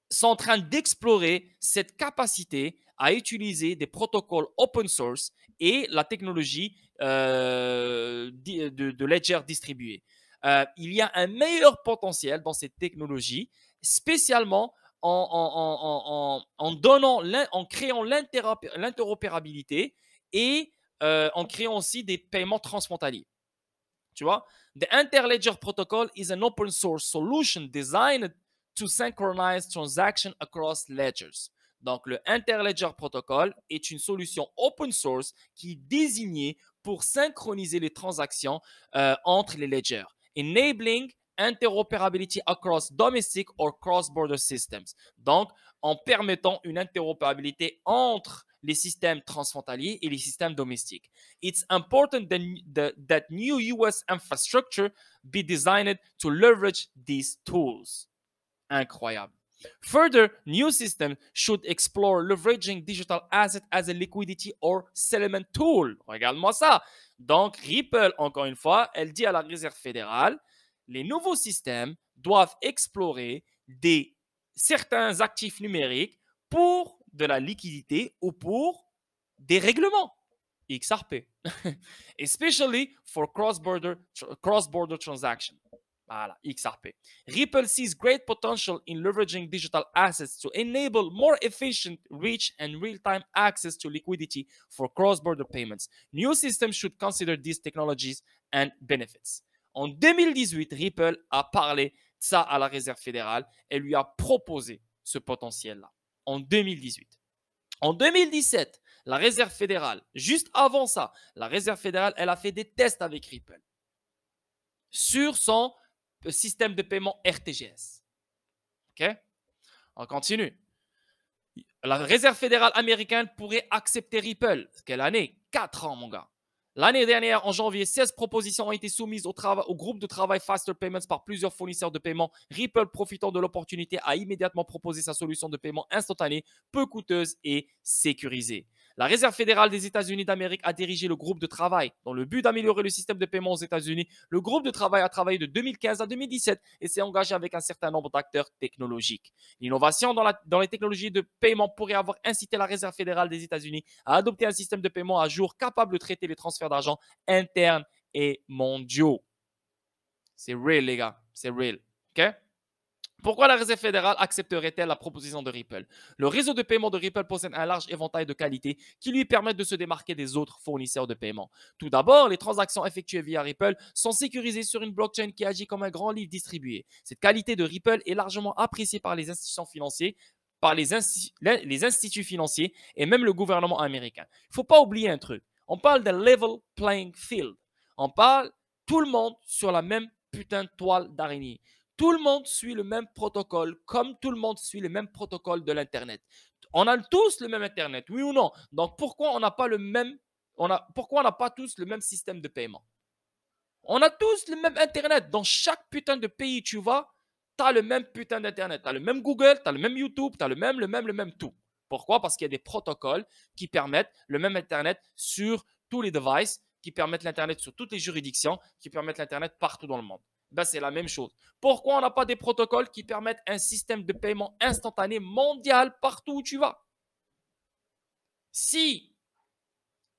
sont en train d'explorer cette capacité à utiliser des protocoles open source et la technologie euh, de, ledger distribué. Euh, il y a un meilleur potentiel dans cette technologie, spécialement en, en donnant, en créant l'interopérabilité et euh, en créant aussi des paiements transfrontaliers. Tu vois, the Interledger Protocol is an open source solution designed to synchronize transactions across ledgers. Donc, le Interledger Protocol est une solution open source qui est désignée pour synchroniser les transactions euh, entre les ledgers, enabling interoperability across domestic or cross-border systems. Donc, en permettant une interopérabilité entre les systèmes transfrontaliers et les systèmes domestiques. It's important that, that new US infrastructure be designed to leverage these tools. Incroyable. Further, new systems should explore leveraging digital assets as a liquidity or settlement tool. Regarde-moi ça. Donc, Ripple, encore une fois, elle dit à la Réserve fédérale, les nouveaux systèmes doivent explorer des, certains actifs numériques pour de la liquidité ou pour des règlements. XRP, [laughs] especially for cross-border cross-border transactions. Voilà, XRP. Ripple sees great potential in leveraging digital assets to enable more efficient rich and real-time access to liquidity for cross-border payments. New systems should consider these technologies and benefits. En 2018, Ripple a parlé de ça à la Réserve fédérale et lui a proposé ce potentiel-là. En 2018. En 2017, la Réserve fédérale, juste avant ça, la Réserve fédérale, elle a fait des tests avec Ripple sur son euh, système de paiement RTGS. OK On continue. La Réserve fédérale américaine pourrait accepter Ripple. Quelle année 4 ans, mon gars. L'année dernière, en janvier, 16 propositions ont été soumises au, au, groupe de travail Faster Payments par plusieurs fournisseurs de paiement. Ripple, profitant de l'opportunité, a immédiatement proposé sa solution de paiement instantanée, peu coûteuse et sécurisée. La Réserve fédérale des États-Unis d'Amérique a dirigé le groupe de travail dans le but d'améliorer le système de paiement aux États-Unis. Le groupe de travail a travaillé de 2015 à 2017 et s'est engagé avec un certain nombre d'acteurs technologiques. L'innovation dans, les technologies de paiement pourrait avoir incité la Réserve fédérale des États-Unis à adopter un système de paiement à jour capable de traiter les transferts d'argent internes et mondiaux. C'est real, les gars. C'est real. OK pourquoi la Réserve fédérale accepterait-elle la proposition de Ripple Le réseau de paiement de Ripple possède un large éventail de qualités qui lui permettent de se démarquer des autres fournisseurs de paiement. Tout d'abord, les transactions effectuées via Ripple sont sécurisées sur une blockchain qui agit comme un grand livre distribué. Cette qualité de Ripple est largement appréciée par les institutions financières, par les, instituts financiers et même le gouvernement américain. Il ne faut pas oublier un truc. On parle d'un level playing field. On parle tout le monde sur la même putain de toile d'araignée. Tout le monde suit le même protocole, comme tout le monde suit le même protocole de l'Internet. On a tous le même Internet, oui ou non Donc pourquoi on n'a pas le même, on a, pourquoi on n'a pas tous le même système de paiement On a tous le même Internet. Dans chaque putain de pays, tu vas, tu as le même putain d'Internet. Tu as le même Google, tu as le même YouTube, tu as le même, le même, le même tout. Pourquoi Parce qu'il y a des protocoles qui permettent le même Internet sur tous les devices, qui permettent l'Internet sur toutes les juridictions, qui permettent l'Internet partout dans le monde ben c'est la même chose. Pourquoi on n'a pas des protocoles qui permettent un système de paiement instantané mondial partout où tu vas Si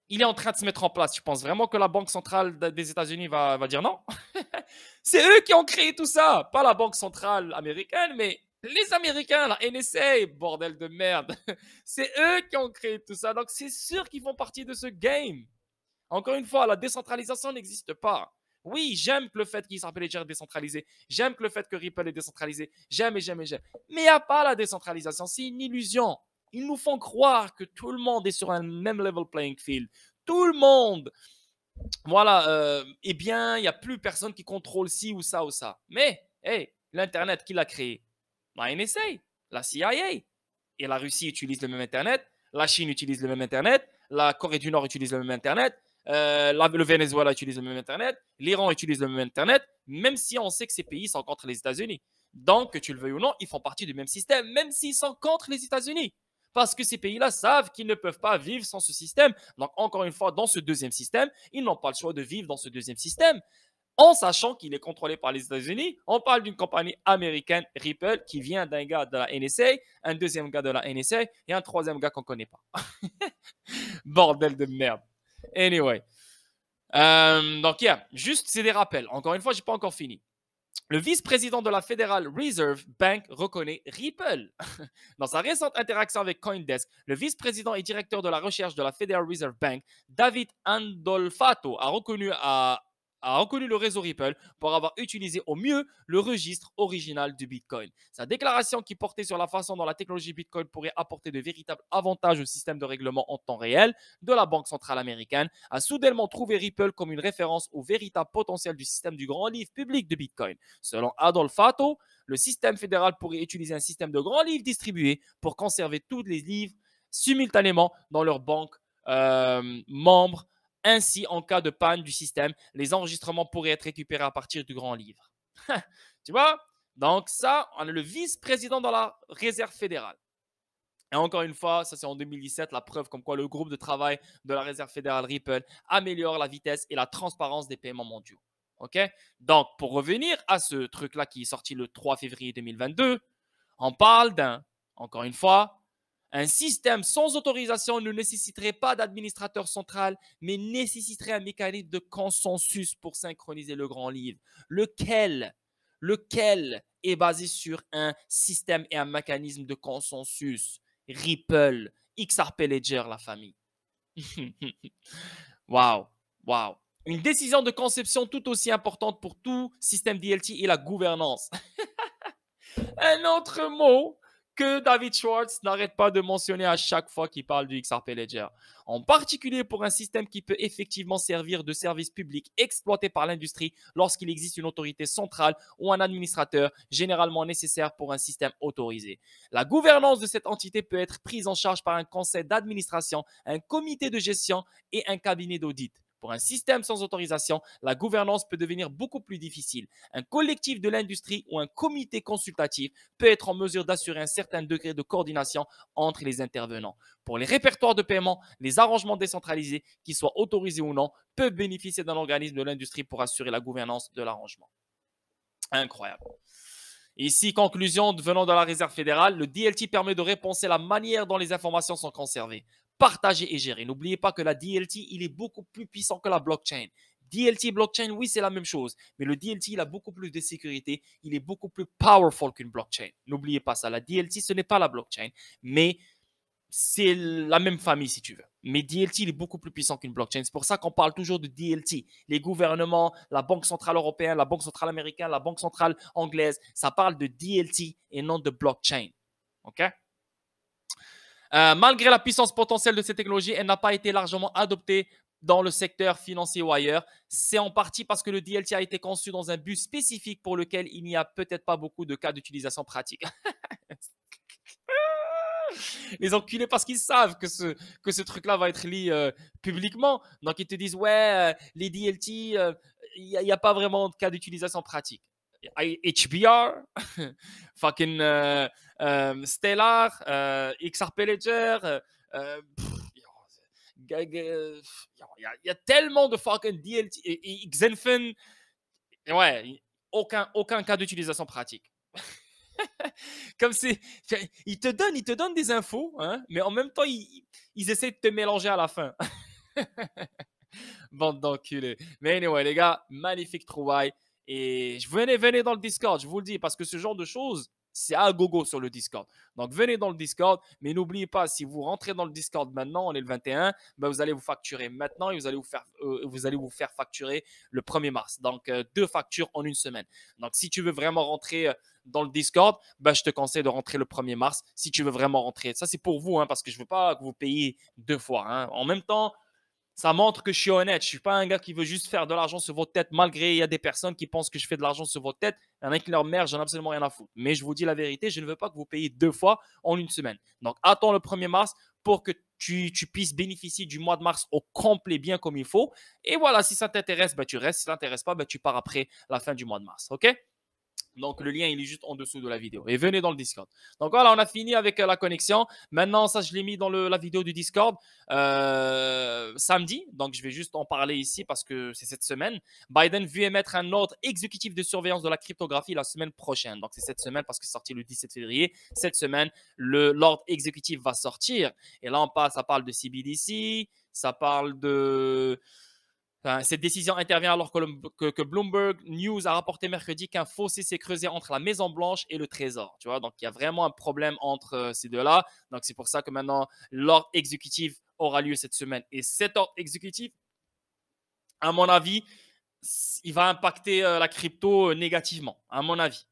il est en train de se mettre en place, tu penses vraiment que la Banque centrale des États-Unis va, va dire non. [laughs] c'est eux qui ont créé tout ça, pas la Banque centrale américaine, mais les Américains, la NSA, bordel de merde. [laughs] c'est eux qui ont créé tout ça, donc c'est sûr qu'ils font partie de ce game. Encore une fois, la décentralisation n'existe pas. Oui, j'aime le fait qu'ils s'appellent Ledger décentralisé. J'aime le fait que Ripple est décentralisé. J'aime et j'aime et j'aime. Mais il n'y a pas la décentralisation. C'est une illusion. Ils nous font croire que tout le monde est sur un même level playing field. Tout le monde. Voilà. Euh, eh bien, il n'y a plus personne qui contrôle ci ou ça ou ça. Mais, hey, l'Internet qui l'a créé La NSA, la CIA. Et la Russie utilise le même Internet. La Chine utilise le même Internet. La Corée du Nord utilise le même Internet. Euh, le Venezuela utilise le même Internet, l'Iran utilise le même Internet, même si on sait que ces pays sont contre les États-Unis. Donc, que tu le veuilles ou non, ils font partie du même système, même s'ils sont contre les États-Unis. Parce que ces pays-là savent qu'ils ne peuvent pas vivre sans ce système. Donc, encore une fois, dans ce deuxième système, ils n'ont pas le choix de vivre dans ce deuxième système. En sachant qu'il est contrôlé par les États-Unis, on parle d'une compagnie américaine, Ripple, qui vient d'un gars de la NSA, un deuxième gars de la NSA et un troisième gars qu'on ne connaît pas. [laughs] Bordel de merde. Anyway. il y a juste, c'est des rappels. Encore une fois, je n'ai pas encore fini. Le vice-président de la Federal Reserve Bank reconnaît Ripple. [laughs] Dans sa récente interaction avec Coindesk, le vice-président et directeur de la recherche de la Federal Reserve Bank, David Andolfato, a reconnu à a reconnu le réseau Ripple pour avoir utilisé au mieux le registre original du Bitcoin. Sa déclaration qui portait sur la façon dont la technologie Bitcoin pourrait apporter de véritables avantages au système de règlement en temps réel de la Banque centrale américaine a soudainement trouvé Ripple comme une référence au véritable potentiel du système du grand livre public de Bitcoin. Selon Adolf Fato, le système fédéral pourrait utiliser un système de grands livres distribués pour conserver tous les livres simultanément dans leurs banques euh, membres ainsi, en cas de panne du système, les enregistrements pourraient être récupérés à partir du grand livre. [laughs] tu vois Donc ça, on est le vice-président de la réserve fédérale. Et encore une fois, ça c'est en 2017, la preuve comme quoi le groupe de travail de la réserve fédérale Ripple améliore la vitesse et la transparence des paiements mondiaux. OK Donc, pour revenir à ce truc-là qui est sorti le 3 février 2022, on parle d'un, encore une fois, un système sans autorisation ne nécessiterait pas d'administrateur central, mais nécessiterait un mécanisme de consensus pour synchroniser le grand livre, lequel, lequel est basé sur un système et un mécanisme de consensus. Ripple, XRP Ledger, la famille. [laughs] Waouh, wow. Une décision de conception tout aussi importante pour tout système DLT et la gouvernance. [laughs] un autre mot que David Schwartz n'arrête pas de mentionner à chaque fois qu'il parle du XRP Ledger. En particulier pour un système qui peut effectivement servir de service public exploité par l'industrie lorsqu'il existe une autorité centrale ou un administrateur généralement nécessaire pour un système autorisé. La gouvernance de cette entité peut être prise en charge par un conseil d'administration, un comité de gestion et un cabinet d'audit. Pour un système sans autorisation, la gouvernance peut devenir beaucoup plus difficile. Un collectif de l'industrie ou un comité consultatif peut être en mesure d'assurer un certain degré de coordination entre les intervenants. Pour les répertoires de paiement, les arrangements décentralisés, qu'ils soient autorisés ou non, peuvent bénéficier d'un organisme de l'industrie pour assurer la gouvernance de l'arrangement. Incroyable. Ici, conclusion venant de la Réserve fédérale, le DLT permet de repenser la manière dont les informations sont conservées partager et gérer. N'oubliez pas que la DLT, il est beaucoup plus puissant que la blockchain. DLT blockchain, oui, c'est la même chose, mais le DLT, il a beaucoup plus de sécurité, il est beaucoup plus powerful qu'une blockchain. N'oubliez pas ça, la DLT, ce n'est pas la blockchain, mais c'est la même famille si tu veux. Mais DLT, il est beaucoup plus puissant qu'une blockchain. C'est pour ça qu'on parle toujours de DLT. Les gouvernements, la Banque centrale européenne, la Banque centrale américaine, la Banque centrale anglaise, ça parle de DLT et non de blockchain. OK euh, malgré la puissance potentielle de cette technologie, elle n'a pas été largement adoptée dans le secteur financier ou ailleurs. C'est en partie parce que le DLT a été conçu dans un but spécifique pour lequel il n'y a peut-être pas beaucoup de cas d'utilisation pratique. [laughs] les enculés parce qu'ils savent que ce, que ce truc-là va être lié euh, publiquement. Donc ils te disent, ouais, euh, les DLT, il n'y a, pas vraiment de cas d'utilisation pratique. HBR, [laughs] fucking euh, euh, Stellar, euh, XRP Ledger. Il y, a tellement de fucking DLT et, Ouais, aucun, aucun cas d'utilisation pratique. [laughs] Comme si, Ils te donnent, ils te donnent des infos, hein, mais en même temps, ils, ils essaient de te mélanger à la fin. [laughs] Bande d'enculés. Mais anyway, les gars, magnifique trouvaille. Et venez, venez dans le Discord, je vous le dis, parce que ce genre de choses, c'est à gogo sur le Discord. Donc venez dans le Discord, mais n'oubliez pas, si vous rentrez dans le Discord maintenant, on est le 21, ben, vous allez vous facturer maintenant et vous allez vous faire, euh, vous allez vous faire facturer le 1er mars. Donc euh, deux factures en une semaine. Donc si tu veux vraiment rentrer euh, dans le Discord, ben, je te conseille de rentrer le 1er mars si tu veux vraiment rentrer. Ça c'est pour vous, hein, parce que je ne veux pas que vous payiez deux fois. Hein. En même temps, ça montre que je suis honnête. Je suis pas un gars qui veut juste faire de l'argent sur vos tête, malgré il y a des personnes qui pensent que je fais de l'argent sur votre tête. Il y en a qui leur mère, j'en ai absolument rien à foutre. Mais je vous dis la vérité, je ne veux pas que vous payiez deux fois en une semaine. Donc attends le 1er mars pour que tu, puisses bénéficier du mois de mars au complet bien comme il faut. Et voilà, si ça t'intéresse, ben tu restes. Si ça t'intéresse pas, ben tu pars après la fin du mois de mars. OK donc, le lien, il est juste en dessous de la vidéo. Et venez dans le Discord. Donc, voilà, on a fini avec euh, la connexion. Maintenant, ça, je l'ai mis dans la vidéo du Discord euh, samedi. Donc, je vais juste en parler ici parce que c'est cette semaine. Biden veut émettre un ordre exécutif de surveillance de la cryptographie la semaine prochaine. Donc, c'est cette semaine parce que c'est sorti le 17 février. Cette semaine, l'ordre exécutif va sortir. Et là, on passe, ça parle de CBDC, ça parle de... Cette décision intervient alors que, Bloomberg News a rapporté mercredi qu'un fossé s'est creusé entre la Maison Blanche et le Trésor. Tu vois, donc il y a vraiment un problème entre euh, ces deux-là. Donc c'est pour ça que maintenant l'ordre exécutif aura lieu cette semaine. Et cet ordre exécutif, à mon avis, il va impacter euh, la crypto euh, négativement, à mon avis.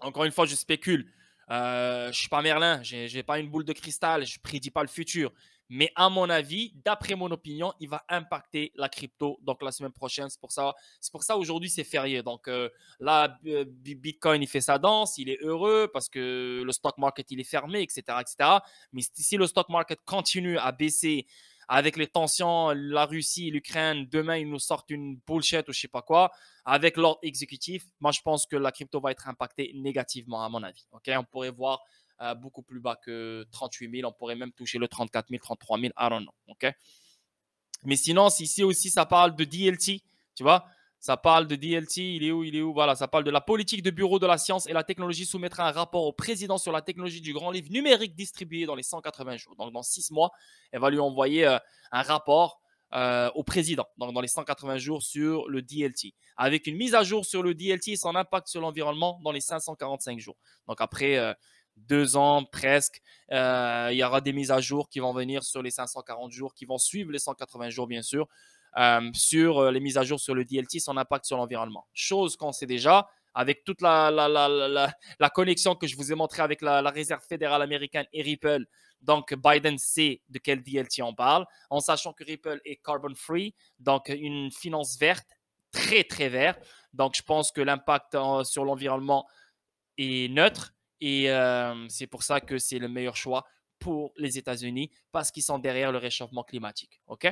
Encore une fois, je spécule. Euh, je suis pas Merlin, j'ai pas une boule de cristal, je prédis pas le futur. Mais à mon avis, d'après mon opinion, il va impacter la crypto donc la semaine prochaine. C'est pour ça, c'est pour ça aujourd'hui c'est férié. Donc euh, là, Bitcoin il fait sa danse, il est heureux parce que le stock market il est fermé, etc., etc. Mais si le stock market continue à baisser avec les tensions, la Russie, l'Ukraine, demain ils nous sortent une bullshit ou je sais pas quoi, avec l'ordre exécutif, moi je pense que la crypto va être impactée négativement à mon avis. Ok, on pourrait voir euh, beaucoup plus bas que 38 000. On pourrait même toucher le 34 000, 33 000. I don't know. Mais sinon, ici aussi, ça parle de DLT. Tu vois ça parle de DLT, il est où, il est où, voilà, ça parle de la politique de bureau de la science et la technologie soumettra un rapport au président sur la technologie du grand livre numérique distribué dans les 180 jours. Donc dans six mois, elle va lui envoyer euh, un rapport euh, au président, donc dans les 180 jours sur le DLT, avec une mise à jour sur le DLT et son impact sur l'environnement dans les 545 jours. Donc après, deux ans presque. Euh, il y aura des mises à jour qui vont venir sur les 540 jours, qui vont suivre les 180 jours, bien sûr, euh, sur euh, les mises à jour sur le DLT, son impact sur l'environnement. Chose qu'on sait déjà, avec toute la, la, la, la connexion que je vous ai montrée avec la, Réserve fédérale américaine et Ripple. Donc, Biden sait de quel DLT on parle, en sachant que Ripple est carbon free, donc une finance verte, très, très verte. Donc, je pense que l'impact sur l'environnement est neutre. Et c'est pour ça que c'est le meilleur choix pour les États-Unis parce qu'ils sont derrière le réchauffement climatique. OK?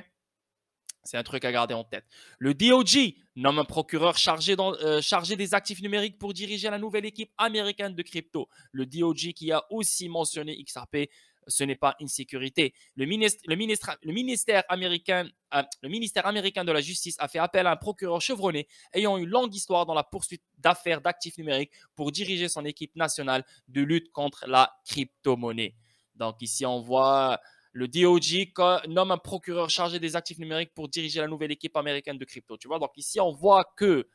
C'est un truc à garder en tête. Le DOJ nomme un procureur chargé, euh, chargé, des actifs numériques pour diriger la nouvelle équipe américaine de crypto. Le DOJ qui a aussi mentionné XRP ce n'est pas une sécurité. Le le ministère américain, euh, le ministère américain de la Justice a fait appel à un procureur chevronné ayant une longue histoire dans la poursuite d'affaires d'actifs numériques pour diriger son équipe nationale de lutte contre la crypto-monnaie. Donc ici, on voit le DOJ nomme un procureur chargé des actifs numériques pour diriger la nouvelle équipe américaine de crypto. Tu vois, donc ici, on voit que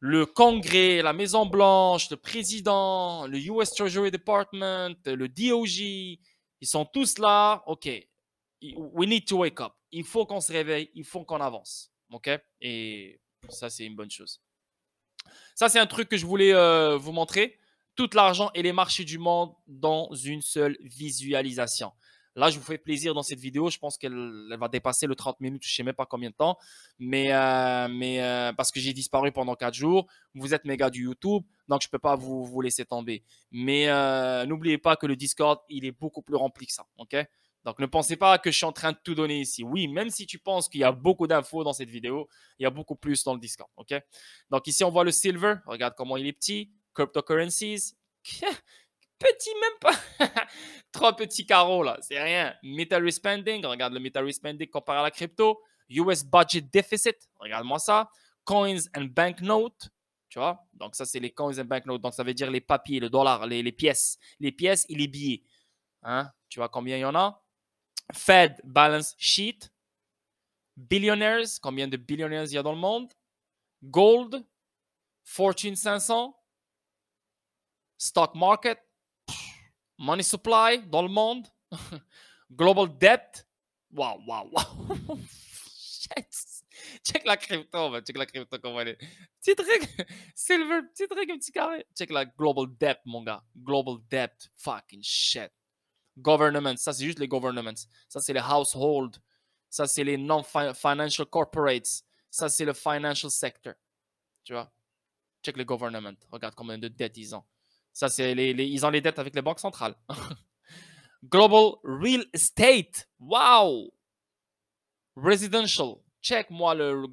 le Congrès, la Maison Blanche, le président, le US Treasury Department, le DOJ, ils sont tous là. OK, we need to wake up. Il faut qu'on se réveille, il faut qu'on avance. OK Et ça, c'est une bonne chose. Ça, c'est un truc que je voulais euh, vous montrer. Tout l'argent et les marchés du monde dans une seule visualisation. Là, je vous fais plaisir dans cette vidéo. Je pense qu'elle va dépasser le 30 minutes, je ne sais même pas combien de temps. Mais, euh, euh, parce que j'ai disparu pendant 4 jours. Vous êtes méga du YouTube, donc je ne peux pas vous, laisser tomber. Mais euh, n'oubliez pas que le Discord, il est beaucoup plus rempli que ça. OK donc ne pensez pas que je suis en train de tout donner ici. Oui, même si tu penses qu'il y a beaucoup d'infos dans cette vidéo, il y a beaucoup plus dans le Discord. OK Donc ici, on voit le silver. Regarde comment il est petit. Cryptocurrencies. [laughs] petit même pas. [laughs] Trois petits carreaux là, c'est rien. Metal spending. regarde le metal respending comparé à la crypto. US budget deficit, regarde-moi ça. Coins and banknotes. tu vois. Donc ça c'est les coins and banknotes. donc ça veut dire les papiers, le dollar, les, les pièces, les pièces et les billets. Hein? Tu vois combien il y en a? Fed balance sheet, billionaires, combien de billionaires il y a dans le monde? Gold, Fortune 500, stock market, Money supply dans le monde. [laughs] Global debt. wow, wow. waouh. [laughs] Check la crypto, Check la crypto, comment elle est. Petit truc. [laughs] Silver, petit truc, petit carré. Check la global debt, mon gars. Global debt. Fucking shit. Governments. Ça, c'est juste les governments. Ça, c'est les households. Ça, c'est les non-financial corporates. Ça, c'est le financial sector. Tu vois? Check les governments. Regarde combien de dettes ils ont. Ça, c'est les, ils ont les dettes avec les banques centrales. [laughs] Global Real Estate. Wow! Residential. Check-moi le,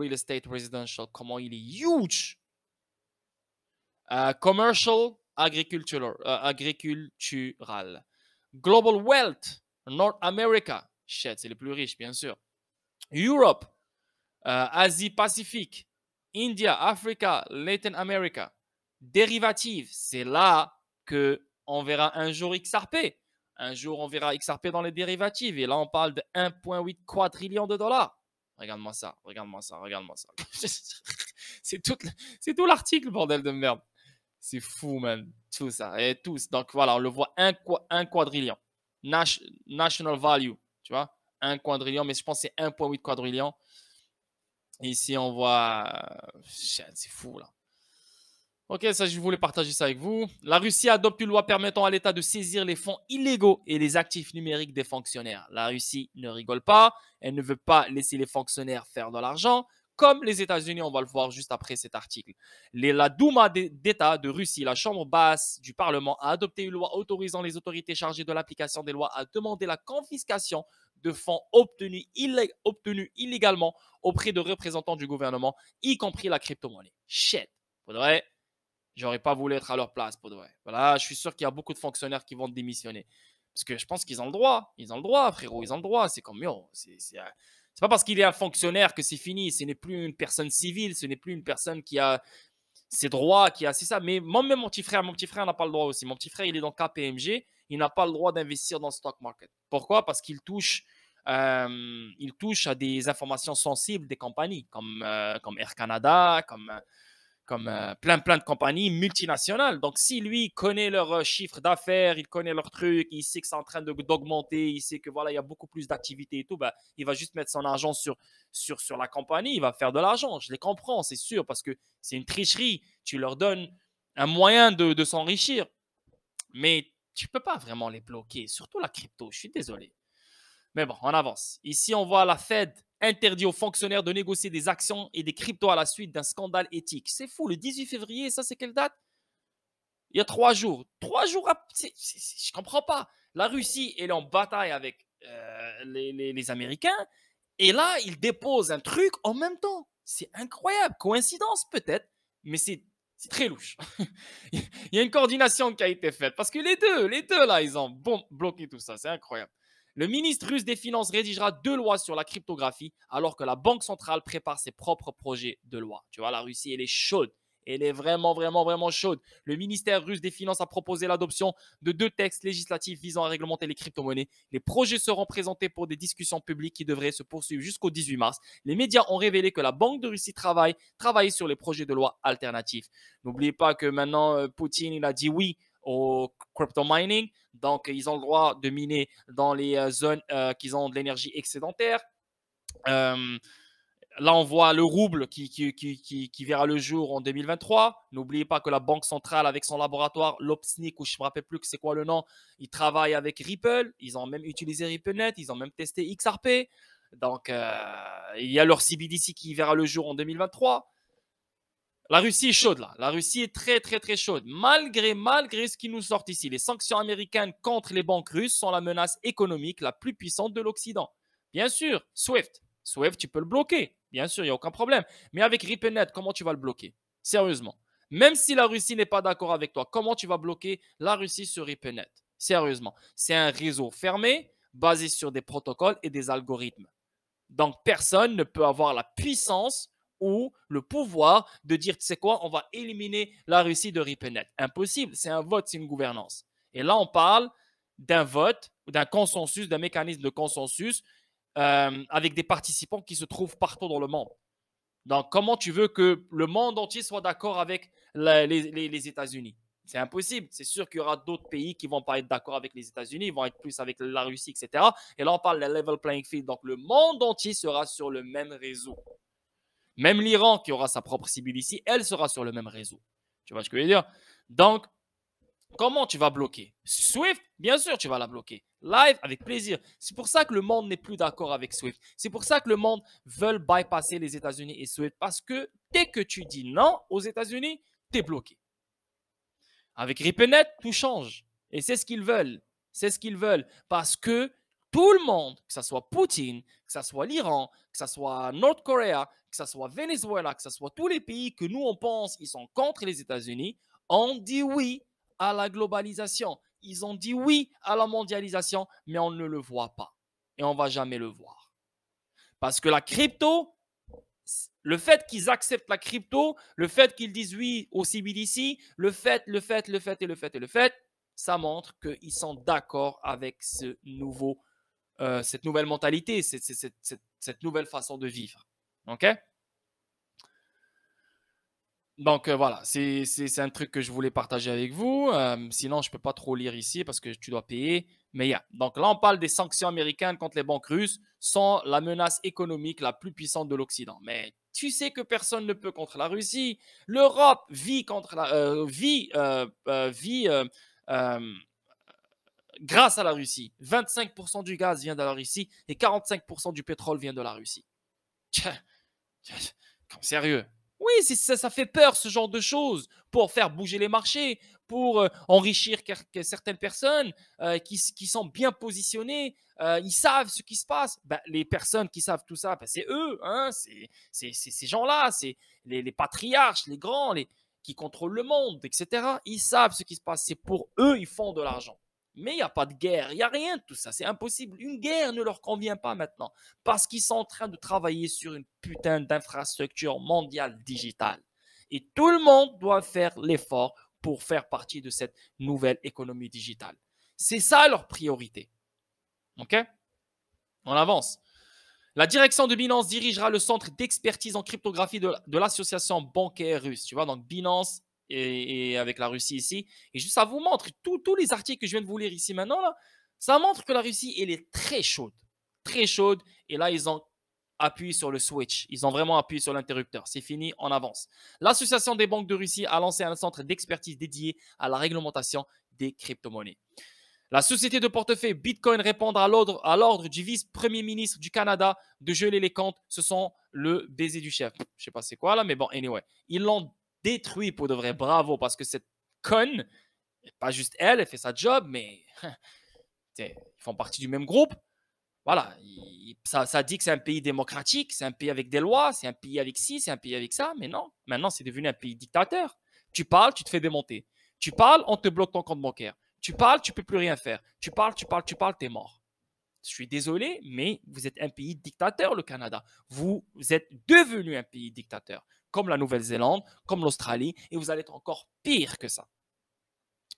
real estate residential, comment il est huge. Euh, commercial, euh, agricultural, Global Wealth, North America. Shit, c'est les plus riches, bien sûr. Europe, euh, Asie-Pacifique, India, Africa, Latin America dérivatives. C'est là que on verra un jour XRP. Un jour, on verra XRP dans les dérivatives. Et là, on parle de 1,8 quadrillion de dollars. Regarde-moi ça, regarde-moi ça, regarde-moi ça. [laughs] c'est tout, c'est tout l'article, bordel de merde. C'est fou, man. Tout ça. Et tous. Donc voilà, on le voit, un, quadrillion. national value, tu vois. Un quadrillion, mais je pense que c'est 1,8 quadrillion. Ici, on voit. Euh, c'est fou, là. Ok, ça, je voulais partager ça avec vous. La Russie adopte une loi permettant à l'État de saisir les fonds illégaux et les actifs numériques des fonctionnaires. La Russie ne rigole pas. Elle ne veut pas laisser les fonctionnaires faire de l'argent, comme les États-Unis, on va le voir juste après cet article. Les, la Douma d'État de Russie, la Chambre basse du Parlement, a adopté une loi autorisant les autorités chargées de l'application des lois à demander la confiscation de fonds obtenus, illégalement auprès de représentants du gouvernement, y compris la crypto-monnaie. Shit. Faudrait J'aurais pas voulu être à leur place, pour de vrai. Voilà, je suis sûr qu'il y a beaucoup de fonctionnaires qui vont démissionner. Parce que je pense qu'ils ont le droit. Ils ont le droit, frérot, ils ont le droit. C'est comme, euh, c'est pas parce qu'il est un fonctionnaire que c'est fini. Ce n'est plus une personne civile, ce n'est plus une personne qui a ses droits, qui a c'est ça. Mais moi, même mon petit frère, mon petit frère n'a pas le droit aussi. Mon petit frère, il est dans KPMG, il n'a pas le droit d'investir dans le stock market. Pourquoi Parce qu'il touche, euh, il touche à des informations sensibles des compagnies comme, euh, comme Air Canada, comme comme euh, plein, plein de compagnies multinationales. Donc, si lui connaît leur euh, chiffre d'affaires, il connaît leur truc, il sait que c'est en train d'augmenter, il sait que voilà, il y a beaucoup plus d'activités et tout, ben, il va juste mettre son argent sur, sur, sur la compagnie, il va faire de l'argent. Je les comprends, c'est sûr, parce que c'est une tricherie. Tu leur donnes un moyen de, de s'enrichir. Mais tu peux pas vraiment les bloquer, surtout la crypto, je suis désolé. Mais bon, on avance. Ici, on voit la Fed interdit aux fonctionnaires de négocier des actions et des cryptos à la suite d'un scandale éthique. C'est fou, le 18 février, ça c'est quelle date Il y a trois jours. Trois jours, après, je comprends pas. La Russie, est en bataille avec euh, les, Américains. Et là, ils déposent un truc en même temps. C'est incroyable. Coïncidence peut-être, mais c'est très louche. [laughs] Il y a une coordination qui a été faite parce que les deux, les deux là, ils ont bon, bloqué tout ça. C'est incroyable. Le ministre russe des Finances rédigera deux lois sur la cryptographie alors que la Banque centrale prépare ses propres projets de loi. Tu vois, la Russie, elle est chaude. Elle est vraiment, vraiment, vraiment chaude. Le ministère russe des Finances a proposé l'adoption de deux textes législatifs visant à réglementer les crypto-monnaies. Les projets seront présentés pour des discussions publiques qui devraient se poursuivre jusqu'au 18 mars. Les médias ont révélé que la Banque de Russie travaille, travaille sur les projets de loi alternatifs. N'oubliez pas que maintenant, euh, Poutine, il a dit oui au crypto mining. Donc, ils ont le droit de miner dans les euh, zones euh, qu'ils qui ont de l'énergie excédentaire. Euh, là, on voit le rouble qui, qui, verra le jour en 2023. N'oubliez pas que la Banque centrale, avec son laboratoire l'Opsnik, ou je ne me rappelle plus que c'est quoi le nom, ils travaillent avec Ripple. Ils ont même utilisé RippleNet. Ils ont même testé XRP. Donc, il y a leur CBDC qui verra le jour en 2023. La Russie est chaude là. La Russie est très très très chaude. Malgré malgré ce qui nous sort ici, les sanctions américaines contre les banques russes sont la menace économique la plus puissante de l'Occident. Bien sûr, Swift, Swift, tu peux le bloquer. Bien sûr, il n'y a aucun problème. Mais avec RIPENET, comment tu vas le bloquer Sérieusement. Même si la Russie n'est pas d'accord avec toi, comment tu vas bloquer la Russie sur RIPENET Sérieusement. C'est un réseau fermé basé sur des protocoles et des algorithmes. Donc personne ne peut avoir la puissance ou le pouvoir de dire, tu sais quoi, on va éliminer la Russie de Ripenet. Impossible, c'est un vote, c'est une gouvernance. Et là, on parle d'un vote, d'un consensus, d'un mécanisme de consensus euh, avec des participants qui se trouvent partout dans le monde. Donc, comment tu veux que le monde entier soit d'accord avec les, les États-Unis C'est impossible. C'est sûr qu'il y aura d'autres pays qui ne vont pas être d'accord avec les États-Unis, ils vont être plus avec la Russie, etc. Et là, on parle de level playing field. Donc, le monde entier sera sur le même réseau. Même l'Iran, qui aura sa propre cible ici, elle sera sur le même réseau. Tu vois ce que je veux dire Donc, comment tu vas bloquer Swift, bien sûr, tu vas la bloquer. Live, avec plaisir. C'est pour ça que le monde n'est plus d'accord avec Swift. C'est pour ça que le monde veut bypasser les États-Unis et Swift. Parce que dès que tu dis non aux États-Unis, tu es bloqué. Avec Ripenet, tout change. Et c'est ce qu'ils veulent. C'est ce qu'ils veulent. Parce que tout le monde, que ce soit Poutine, que ce soit l'Iran, que ce soit North Korea, que ce soit Venezuela, que ce soit tous les pays que nous on pense ils sont contre les États-Unis, ont dit oui à la globalisation. Ils ont dit oui à la mondialisation, mais on ne le voit pas et on va jamais le voir. Parce que la crypto, le fait qu'ils acceptent la crypto, le fait qu'ils disent oui au CBDC, le fait, le fait, le fait et le fait et le fait, ça montre qu'ils sont d'accord avec ce nouveau, euh, cette nouvelle mentalité, cette nouvelle façon de vivre. OK? Donc euh, voilà, c'est un truc que je voulais partager avec vous. Euh, sinon, je ne peux pas trop lire ici parce que tu dois payer. Mais yeah. Donc là, on parle des sanctions américaines contre les banques russes sans la menace économique la plus puissante de l'Occident. Mais tu sais que personne ne peut contre la Russie. L'Europe vit euh, vit grâce à la Russie. 25% du gaz vient de la Russie et 45% du pétrole vient de la Russie. Sérieux. Oui, ça, ça fait peur ce genre de choses pour faire bouger les marchés, pour euh, enrichir certaines personnes euh, qui, sont bien positionnées. Euh, ils savent ce qui se passe. Ben, les personnes qui savent tout ça, ben, c'est eux, hein, c'est ces gens-là, c'est les, patriarches, les grands, qui contrôlent le monde, etc. Ils savent ce qui se passe. C'est pour eux, ils font de l'argent. Mais il n'y a pas de guerre, il n'y a rien de tout ça, c'est impossible. Une guerre ne leur convient pas maintenant parce qu'ils sont en train de travailler sur une putain d'infrastructure mondiale digitale. Et tout le monde doit faire l'effort pour faire partie de cette nouvelle économie digitale. C'est ça leur priorité. OK On avance. La direction de Binance dirigera le centre d'expertise en cryptographie de, l'association bancaire russe. Tu vois, donc Binance et, avec la Russie ici. Et juste, ça vous montre, tous les articles que je viens de vous lire ici maintenant, là, ça montre que la Russie, elle est très chaude. Très chaude. Et là, ils ont appuyé sur le switch. Ils ont vraiment appuyé sur l'interrupteur. C'est fini, on avance. L'Association des banques de Russie a lancé un centre d'expertise dédié à la réglementation des crypto-monnaies. La société de portefeuille Bitcoin répondra à l'ordre du vice-premier ministre du Canada de geler les comptes. Ce sont le baiser du chef. Je ne sais pas c'est quoi là, mais bon, anyway. Ils l'ont détruit pour de vrai. Bravo, parce que cette conne, pas juste elle, elle fait sa job, mais hein, ils font partie du même groupe. Voilà, ça, ça, dit que c'est un pays démocratique, c'est un pays avec des lois, c'est un pays avec ci, c'est un pays avec ça, mais non, maintenant c'est devenu un pays dictateur. Tu parles, tu te fais démonter. Tu parles, on te bloque ton compte bancaire. Tu parles, tu peux plus rien faire. Tu parles, tu parles, tu parles, tu es mort. Je suis désolé, mais vous êtes un pays dictateur, le Canada. Vous êtes devenu un pays dictateur comme la Nouvelle-Zélande, comme l'Australie, et vous allez être encore pire que ça.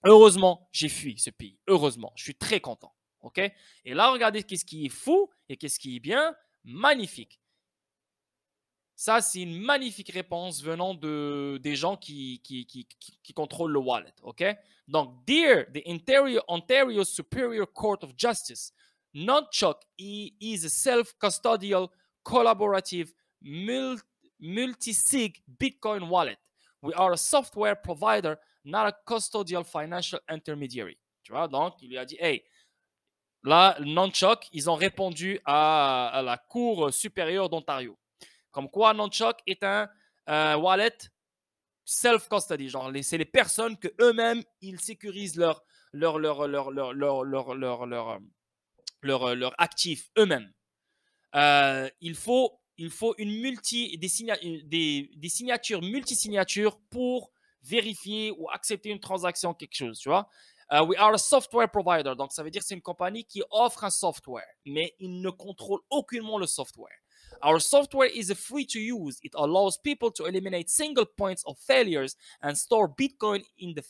Heureusement, j'ai fui ce pays. Heureusement, je suis très content. OK Et là, regardez qu'est-ce qui est fou et qu'est-ce qui est bien. Magnifique. Ça, c'est une magnifique réponse venant de, des gens qui, qui, contrôlent le wallet. OK Donc, Dear the Ontario, Superior Court of Justice, He is a self-custodial, collaborative, multi Multisig Bitcoin wallet. We are a software provider, not a custodial financial intermediary. Tu vois, donc il lui a dit, hey, là, non-choc, ils ont répondu à, la Cour supérieure d'Ontario. Comme quoi, non-choc est un wallet self-custody. c'est les personnes que eux-mêmes, ils sécurisent leur, leur, leur, leur, leur, eux-mêmes. il faut il faut une multi, des, des, signatures, multi pour vérifier ou accepter une transaction, quelque chose, tu vois. Euh, we are a software provider, donc ça veut dire c'est une compagnie qui offre un software, mais il ne contrôle aucunement le software. Our software is free to use. It allows people to eliminate single points of failures and store Bitcoin in the,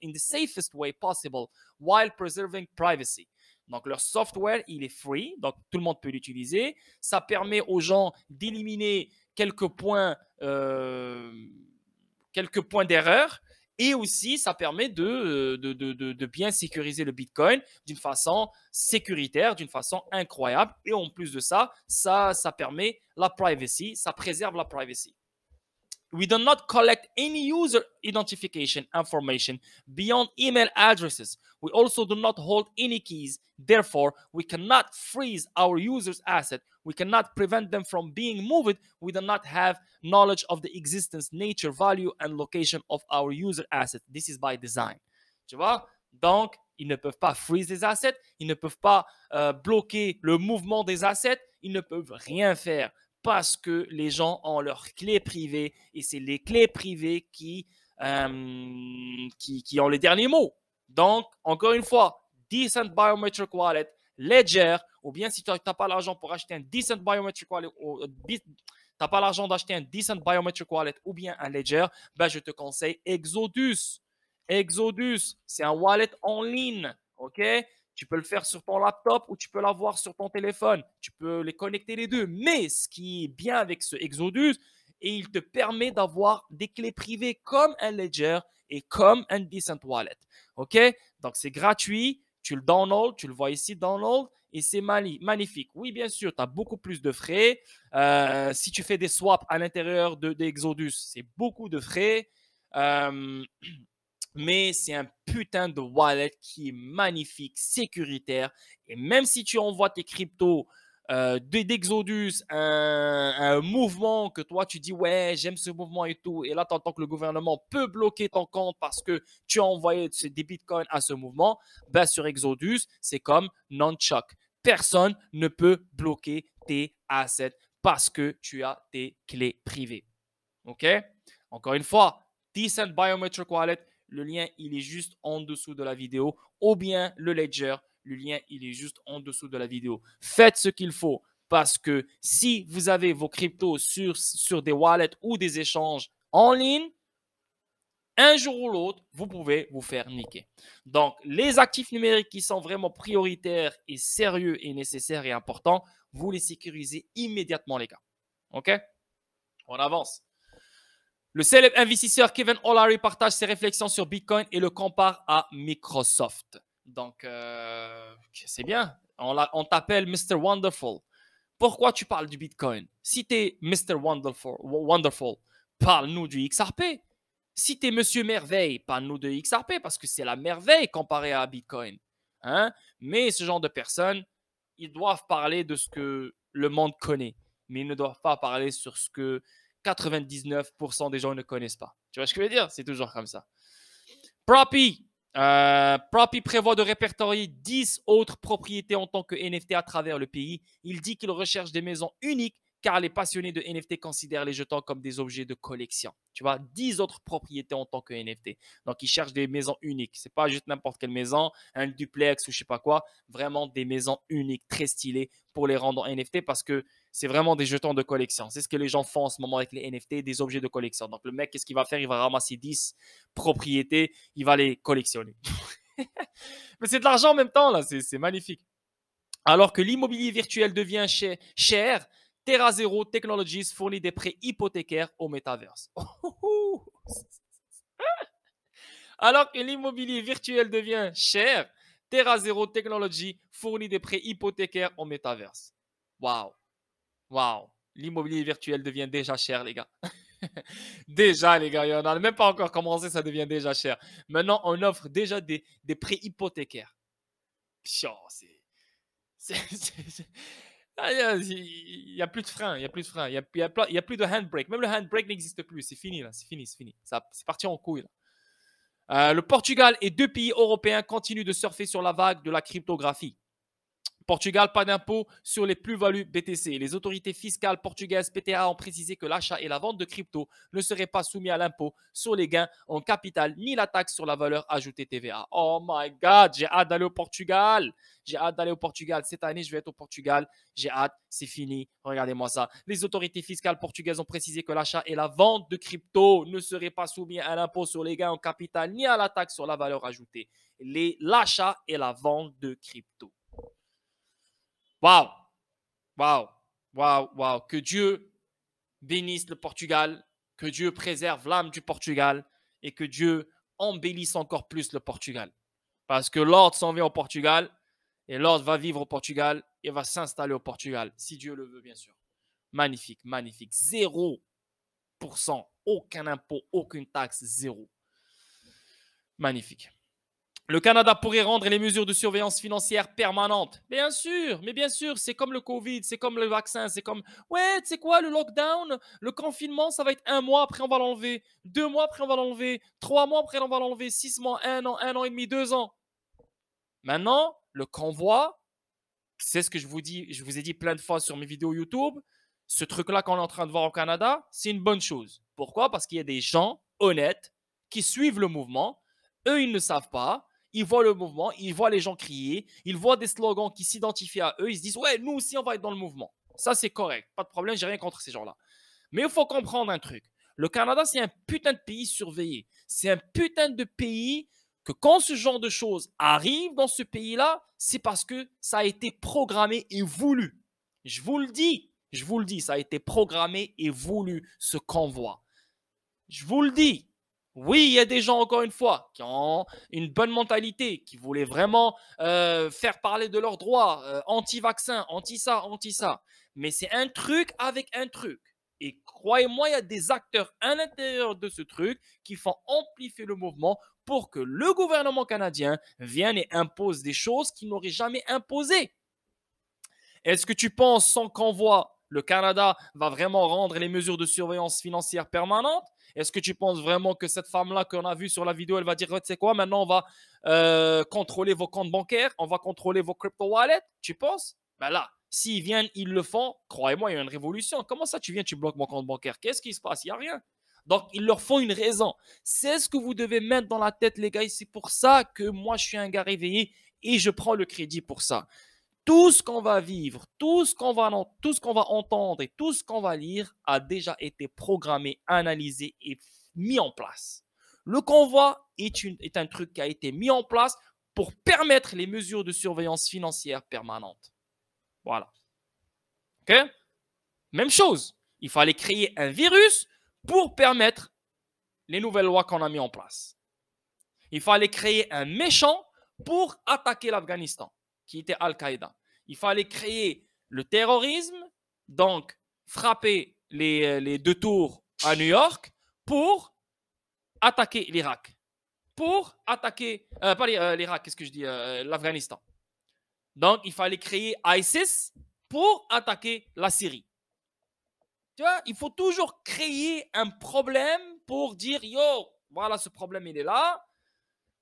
in the safest way possible while preserving privacy. Donc leur software, il est free, donc tout le monde peut l'utiliser. Ça permet aux gens d'éliminer quelques points, euh, points d'erreur. Et aussi, ça permet euh, de, bien sécuriser le Bitcoin d'une façon sécuritaire, d'une façon incroyable. Et en plus de ça, ça permet la privacy, ça préserve la privacy. we do not collect any user identification information beyond email addresses. We also do not hold any keys. Therefore, we cannot freeze our users' asset. We cannot prevent them from being moved. We do not have knowledge of the existence, nature, value, and location of our user asset. This is by design. Tu vois? Donc, ils ne peuvent pas freeze les assets. Ils ne peuvent pas euh, bloquer le mouvement des assets. Ils ne peuvent rien faire. parce que les gens ont leurs clés privées et c'est les clés privées euh, qui, qui, ont les derniers mots. Donc, encore une fois, decent biometric wallet, Ledger, ou bien si tu n'as pas l'argent pour acheter un decent biometric wallet, ou, euh, t'as pas l'argent d'acheter un decent biometric wallet ou bien un Ledger, ben je te conseille Exodus. Exodus, c'est un wallet en ligne, ok tu peux le faire sur ton laptop ou tu peux l'avoir sur ton téléphone. Tu peux les connecter les deux. Mais ce qui est bien avec ce Exodus, et il te permet d'avoir des clés privées comme un Ledger et comme un Decent Wallet. OK Donc, c'est gratuit. Tu le download, tu le vois ici, download, et c'est magnifique. Oui, bien sûr, tu as beaucoup plus de frais. Euh, si tu fais des swaps à l'intérieur d'Exodus, c'est beaucoup de frais. Euh, [clears throat] mais c'est un putain de wallet qui est magnifique, sécuritaire. Et même si tu envoies tes cryptos euh, d'Exodus, un, mouvement que toi tu dis ouais, j'aime ce mouvement et tout, et là tu entends que le gouvernement peut bloquer ton compte parce que tu as envoyé des bitcoins à ce mouvement, bah, sur Exodus, c'est comme non-choc. Personne ne peut bloquer tes assets parce que tu as tes clés privées. OK Encore une fois, Decent Biometric Wallet, le lien il est juste en dessous de la vidéo, ou bien le ledger, le lien il est juste en dessous de la vidéo. Faites ce qu'il faut parce que si vous avez vos cryptos sur, sur des wallets ou des échanges en ligne, un jour ou l'autre, vous pouvez vous faire niquer. Donc, les actifs numériques qui sont vraiment prioritaires et sérieux et nécessaires et importants, vous les sécurisez immédiatement, les gars. OK On avance. Le célèbre investisseur Kevin O'Leary partage ses réflexions sur Bitcoin et le compare à Microsoft. Donc, euh, c'est bien. On, t'appelle Mr. Wonderful. Pourquoi tu parles du Bitcoin Si tu es Mr. Wonderful, Wonderful parle-nous du XRP. Si tu es Monsieur Merveille, parle-nous de XRP parce que c'est la merveille comparé à Bitcoin. Hein? Mais ce genre de personnes, ils doivent parler de ce que le monde connaît, mais ils ne doivent pas parler sur ce que 99% des gens ne connaissent pas. Tu vois ce que je veux dire C'est toujours comme ça. Proppy. Euh, prévoit de répertorier 10 autres propriétés en tant que NFT à travers le pays. Il dit qu'il recherche des maisons uniques car les passionnés de NFT considèrent les jetons comme des objets de collection. Tu vois, 10 autres propriétés en tant que NFT. Donc, ils cherchent des maisons uniques. C'est pas juste n'importe quelle maison, un duplex ou je sais pas quoi. Vraiment des maisons uniques, très stylées pour les rendre en NFT parce que c'est vraiment des jetons de collection. C'est ce que les gens font en ce moment avec les NFT, des objets de collection. Donc, le mec, qu'est-ce qu'il va faire Il va ramasser 10 propriétés, il va les collectionner. [laughs] Mais c'est de l'argent en même temps, là. C'est magnifique. Alors que l'immobilier virtuel devient cher Terra Zero Technologies fournit des prêts hypothécaires au Metaverse. [laughs] Alors que l'immobilier virtuel devient cher, Terra Zero Technologies fournit des prêts hypothécaires au Metaverse. Waouh! Waouh! L'immobilier virtuel devient déjà cher, les gars. [laughs] déjà, les gars, on n'a même pas encore commencé, ça devient déjà cher. Maintenant, on offre déjà des, des prêts hypothécaires. c'est [laughs] Ah, il n'y a, plus de frein, il n'y a plus de frein, il a, y a, plus de handbrake. Même le handbrake n'existe plus, c'est fini c'est fini, c'est fini. C'est parti en couille euh, le Portugal et deux pays européens continuent de surfer sur la vague de la cryptographie. Portugal, pas d'impôt sur les plus-values BTC. Les autorités fiscales portugaises PTA ont précisé que l'achat et la vente de crypto ne seraient pas soumis à l'impôt sur les gains en capital ni la taxe sur la valeur ajoutée TVA. Oh my God, j'ai hâte d'aller au Portugal. J'ai hâte d'aller au Portugal. Cette année, je vais être au Portugal. J'ai hâte, c'est fini. Regardez-moi ça. Les autorités fiscales portugaises ont précisé que l'achat et la vente de crypto ne seraient pas soumis à l'impôt sur les gains en capital ni à la taxe sur la valeur ajoutée. L'achat et la vente de crypto. Waouh! Waouh! Waouh! Waouh! Que Dieu bénisse le Portugal, que Dieu préserve l'âme du Portugal et que Dieu embellisse encore plus le Portugal. Parce que l'ordre s'en vient au Portugal et l'ordre va vivre au Portugal et va s'installer au Portugal, si Dieu le veut, bien sûr. Magnifique, magnifique. 0%, aucun impôt, aucune taxe, zéro. Magnifique. Le Canada pourrait rendre les mesures de surveillance financière permanentes. Bien sûr, mais bien sûr, c'est comme le Covid, c'est comme le vaccin, c'est comme, ouais, tu sais quoi, le lockdown, le confinement, ça va être un mois après, on va l'enlever. Deux mois après, on va l'enlever. Trois mois après, on va l'enlever. Six mois, un an, un an et demi, deux ans. Maintenant, le convoi, c'est ce que je vous dis, je vous ai dit plein de fois sur mes vidéos YouTube. Ce truc-là qu'on est en train de voir au Canada, c'est une bonne chose. Pourquoi Parce qu'il y a des gens honnêtes qui suivent le mouvement. Eux, ils ne savent pas ils voient le mouvement, ils voient les gens crier, ils voient des slogans qui s'identifient à eux, ils se disent ouais, nous aussi on va être dans le mouvement. Ça c'est correct, pas de problème, j'ai rien contre ces gens-là. Mais il faut comprendre un truc. Le Canada, c'est un putain de pays surveillé. C'est un putain de pays que quand ce genre de choses arrive dans ce pays-là, c'est parce que ça a été programmé et voulu. Je vous le dis, je vous le dis, ça a été programmé et voulu ce convoi. Je vous le dis, oui, il y a des gens, encore une fois, qui ont une bonne mentalité, qui voulaient vraiment euh, faire parler de leurs droits, euh, anti-vaccin, anti-ça, anti-ça. Mais c'est un truc avec un truc. Et croyez-moi, il y a des acteurs à l'intérieur de ce truc qui font amplifier le mouvement pour que le gouvernement canadien vienne et impose des choses qu'il n'aurait jamais imposées. Est-ce que tu penses, sans convoi, le Canada va vraiment rendre les mesures de surveillance financière permanentes est-ce que tu penses vraiment que cette femme-là qu'on a vue sur la vidéo, elle va dire, oh, tu sais quoi, maintenant on va euh, contrôler vos comptes bancaires, on va contrôler vos crypto-wallets Tu penses Ben là, s'ils viennent, ils le font, croyez-moi, il y a une révolution. Comment ça, tu viens, tu bloques mon compte bancaire Qu'est-ce qui se passe Il n'y a rien. Donc, ils leur font une raison. C'est ce que vous devez mettre dans la tête, les gars. C'est pour ça que moi, je suis un gars réveillé et je prends le crédit pour ça tout ce qu'on va vivre, tout ce qu'on va, tout ce qu'on va entendre et tout ce qu'on va lire a déjà été programmé, analysé et mis en place. Le convoi est, est un truc qui a été mis en place pour permettre les mesures de surveillance financière permanente. Voilà. OK Même chose. Il fallait créer un virus pour permettre les nouvelles lois qu'on a mises en place. Il fallait créer un méchant pour attaquer l'Afghanistan qui était Al-Qaïda. Il fallait créer le terrorisme, donc frapper les, euh, deux tours à New York pour attaquer l'Irak. Pour attaquer, euh, pas euh, l'Irak, qu'est-ce que je dis, l'Afghanistan. Donc, il fallait créer ISIS pour attaquer la Syrie. Tu vois, il faut toujours créer un problème pour dire, yo, voilà, ce problème, il est là.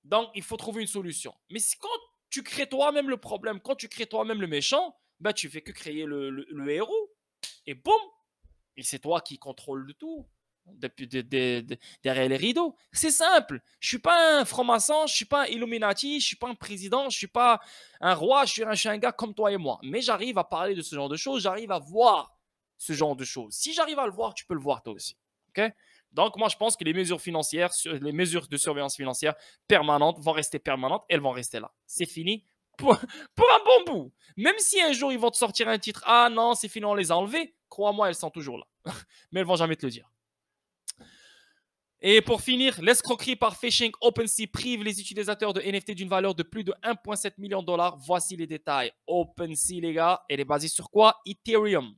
Donc, il faut trouver une solution. Mais quand tu crées toi-même le problème. Quand tu crées toi-même le méchant, tu bah, tu fais que créer le, héros. Et boum Et c'est toi qui contrôles le tout. Depuis derrière les rideaux. C'est simple. Je suis pas un franc-maçon, je suis pas un Illuminati, je suis pas un président, je suis pas un roi, je suis un, je un gars comme toi et moi. Mais j'arrive à parler de ce genre de choses, j'arrive à voir ce genre de choses. Si j'arrive à le voir, tu peux le voir toi aussi. ok donc, moi, je pense que les mesures financières, les mesures de surveillance financière permanentes vont rester permanentes. Elles vont rester là. C'est fini pour, [laughs] un bon bout. Même si un jour, ils vont te sortir un titre. Ah non, c'est fini, on les a enlevés. Crois-moi, elles sont toujours là. [laughs] Mais elles vont jamais te le dire. Et pour finir, l'escroquerie par phishing OpenSea prive les utilisateurs de NFT d'une valeur de plus de 1,7 million de dollars. Voici les détails. OpenSea, les gars, elle est basée sur quoi Ethereum.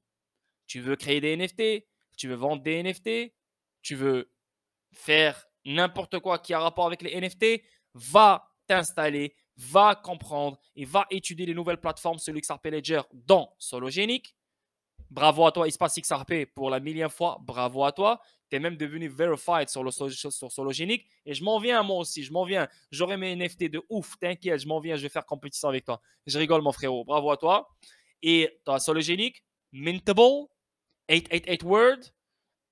Tu veux créer des NFT Tu veux vendre des NFT tu veux faire n'importe quoi qui a rapport avec les NFT, va t'installer, va comprendre et va étudier les nouvelles plateformes sur l'XRP Ledger dans Sologenic. Bravo à toi, Espace XRP, pour la millième fois. Bravo à toi. Tu es même devenu verified sur, le, Sologenic. Et je m'en viens, moi aussi. Je m'en viens. J'aurai mes NFT de ouf. T'inquiète, je m'en viens. Je vais faire compétition avec toi. Je rigole, mon frérot. Bravo à toi. Et dans Sologenic, Mintable, 888 Word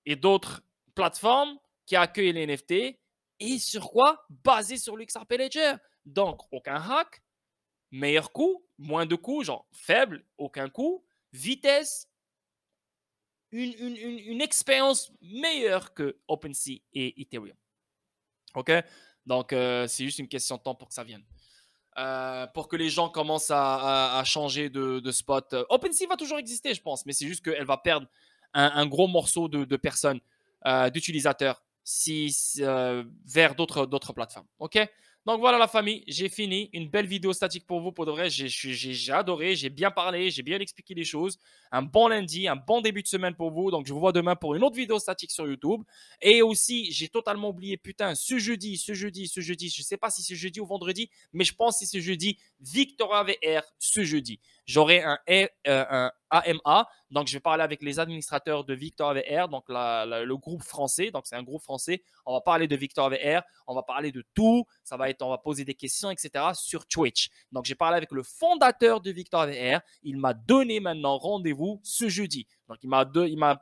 et d'autres plateforme qui accueille les NFT et sur quoi Basé sur l'XRP Ledger. Donc, aucun hack, meilleur coût, moins de coûts genre faible, aucun coût, vitesse, une, une, une, expérience meilleure que OpenSea et Ethereum. OK Donc, euh, c'est juste une question de temps pour que ça vienne. Euh, pour que les gens commencent à, changer de, de, spot. Euh, OpenSea va toujours exister, je pense, mais c'est juste qu'elle va perdre un, gros morceau de, de personnes. Euh, d'utilisateurs si, euh, vers d'autres plateformes. OK Donc voilà la famille, j'ai fini. Une belle vidéo statique pour vous. Pour de vrai, j'ai adoré, j'ai bien parlé, j'ai bien expliqué les choses. Un bon lundi, un bon début de semaine pour vous. Donc je vous vois demain pour une autre vidéo statique sur YouTube. Et aussi, j'ai totalement oublié, putain, ce jeudi, ce jeudi, ce jeudi, je ne sais pas si c'est jeudi ou vendredi, mais je pense que c'est ce jeudi, Victor VR, ce jeudi. J'aurai un, AMA, euh, donc je vais parler avec les administrateurs de Victor VR, donc le groupe français, donc c'est un groupe français. On va parler de Victor VR, on va parler de tout, ça va être, on va poser des questions, etc. sur Twitch. Donc j'ai parlé avec le fondateur de Victor VR, il m'a donné maintenant rendez-vous ce jeudi. Donc, il m'a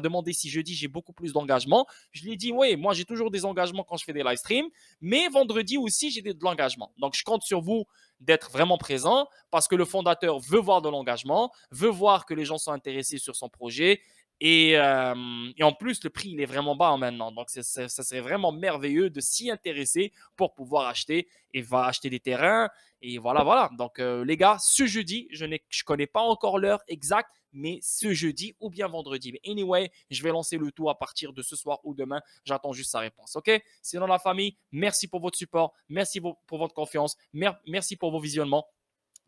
demandé si jeudi j'ai beaucoup plus d'engagement. Je lui ai dit, oui, moi j'ai toujours des engagements quand je fais des live streams, mais vendredi aussi j'ai de l'engagement. Donc, je compte sur vous d'être vraiment présent parce que le fondateur veut voir de l'engagement, veut voir que les gens sont intéressés sur son projet, et, en plus, le prix, il est vraiment bas hein, maintenant. Donc, ça, serait vraiment merveilleux de s'y intéresser pour pouvoir acheter et va acheter des terrains. Et voilà, voilà. Donc, les gars, ce jeudi, je ne je connais pas encore l'heure exacte, mais ce jeudi ou bien vendredi. Mais anyway, je vais lancer le tout à partir de ce soir ou demain. J'attends juste sa réponse. OK Sinon, la famille, merci pour votre support. Merci pour votre confiance. Merci pour vos visionnements.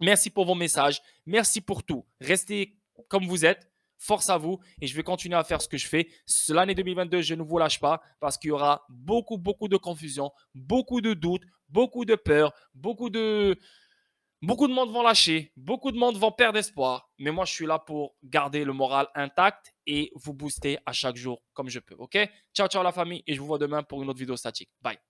Merci pour vos messages. Merci pour tout. Restez comme vous êtes Force à vous et je vais continuer à faire ce que je fais. L'année 2022, je ne vous lâche pas parce qu'il y aura beaucoup, beaucoup de confusion, beaucoup de doutes, beaucoup de peur, beaucoup de, Beaucoup de monde vont lâcher, beaucoup de monde vont perdre espoir, mais moi je suis là pour garder le moral intact et vous booster à chaque jour comme je peux. Ok Ciao, ciao la famille et je vous vois demain pour une autre vidéo statique. Bye.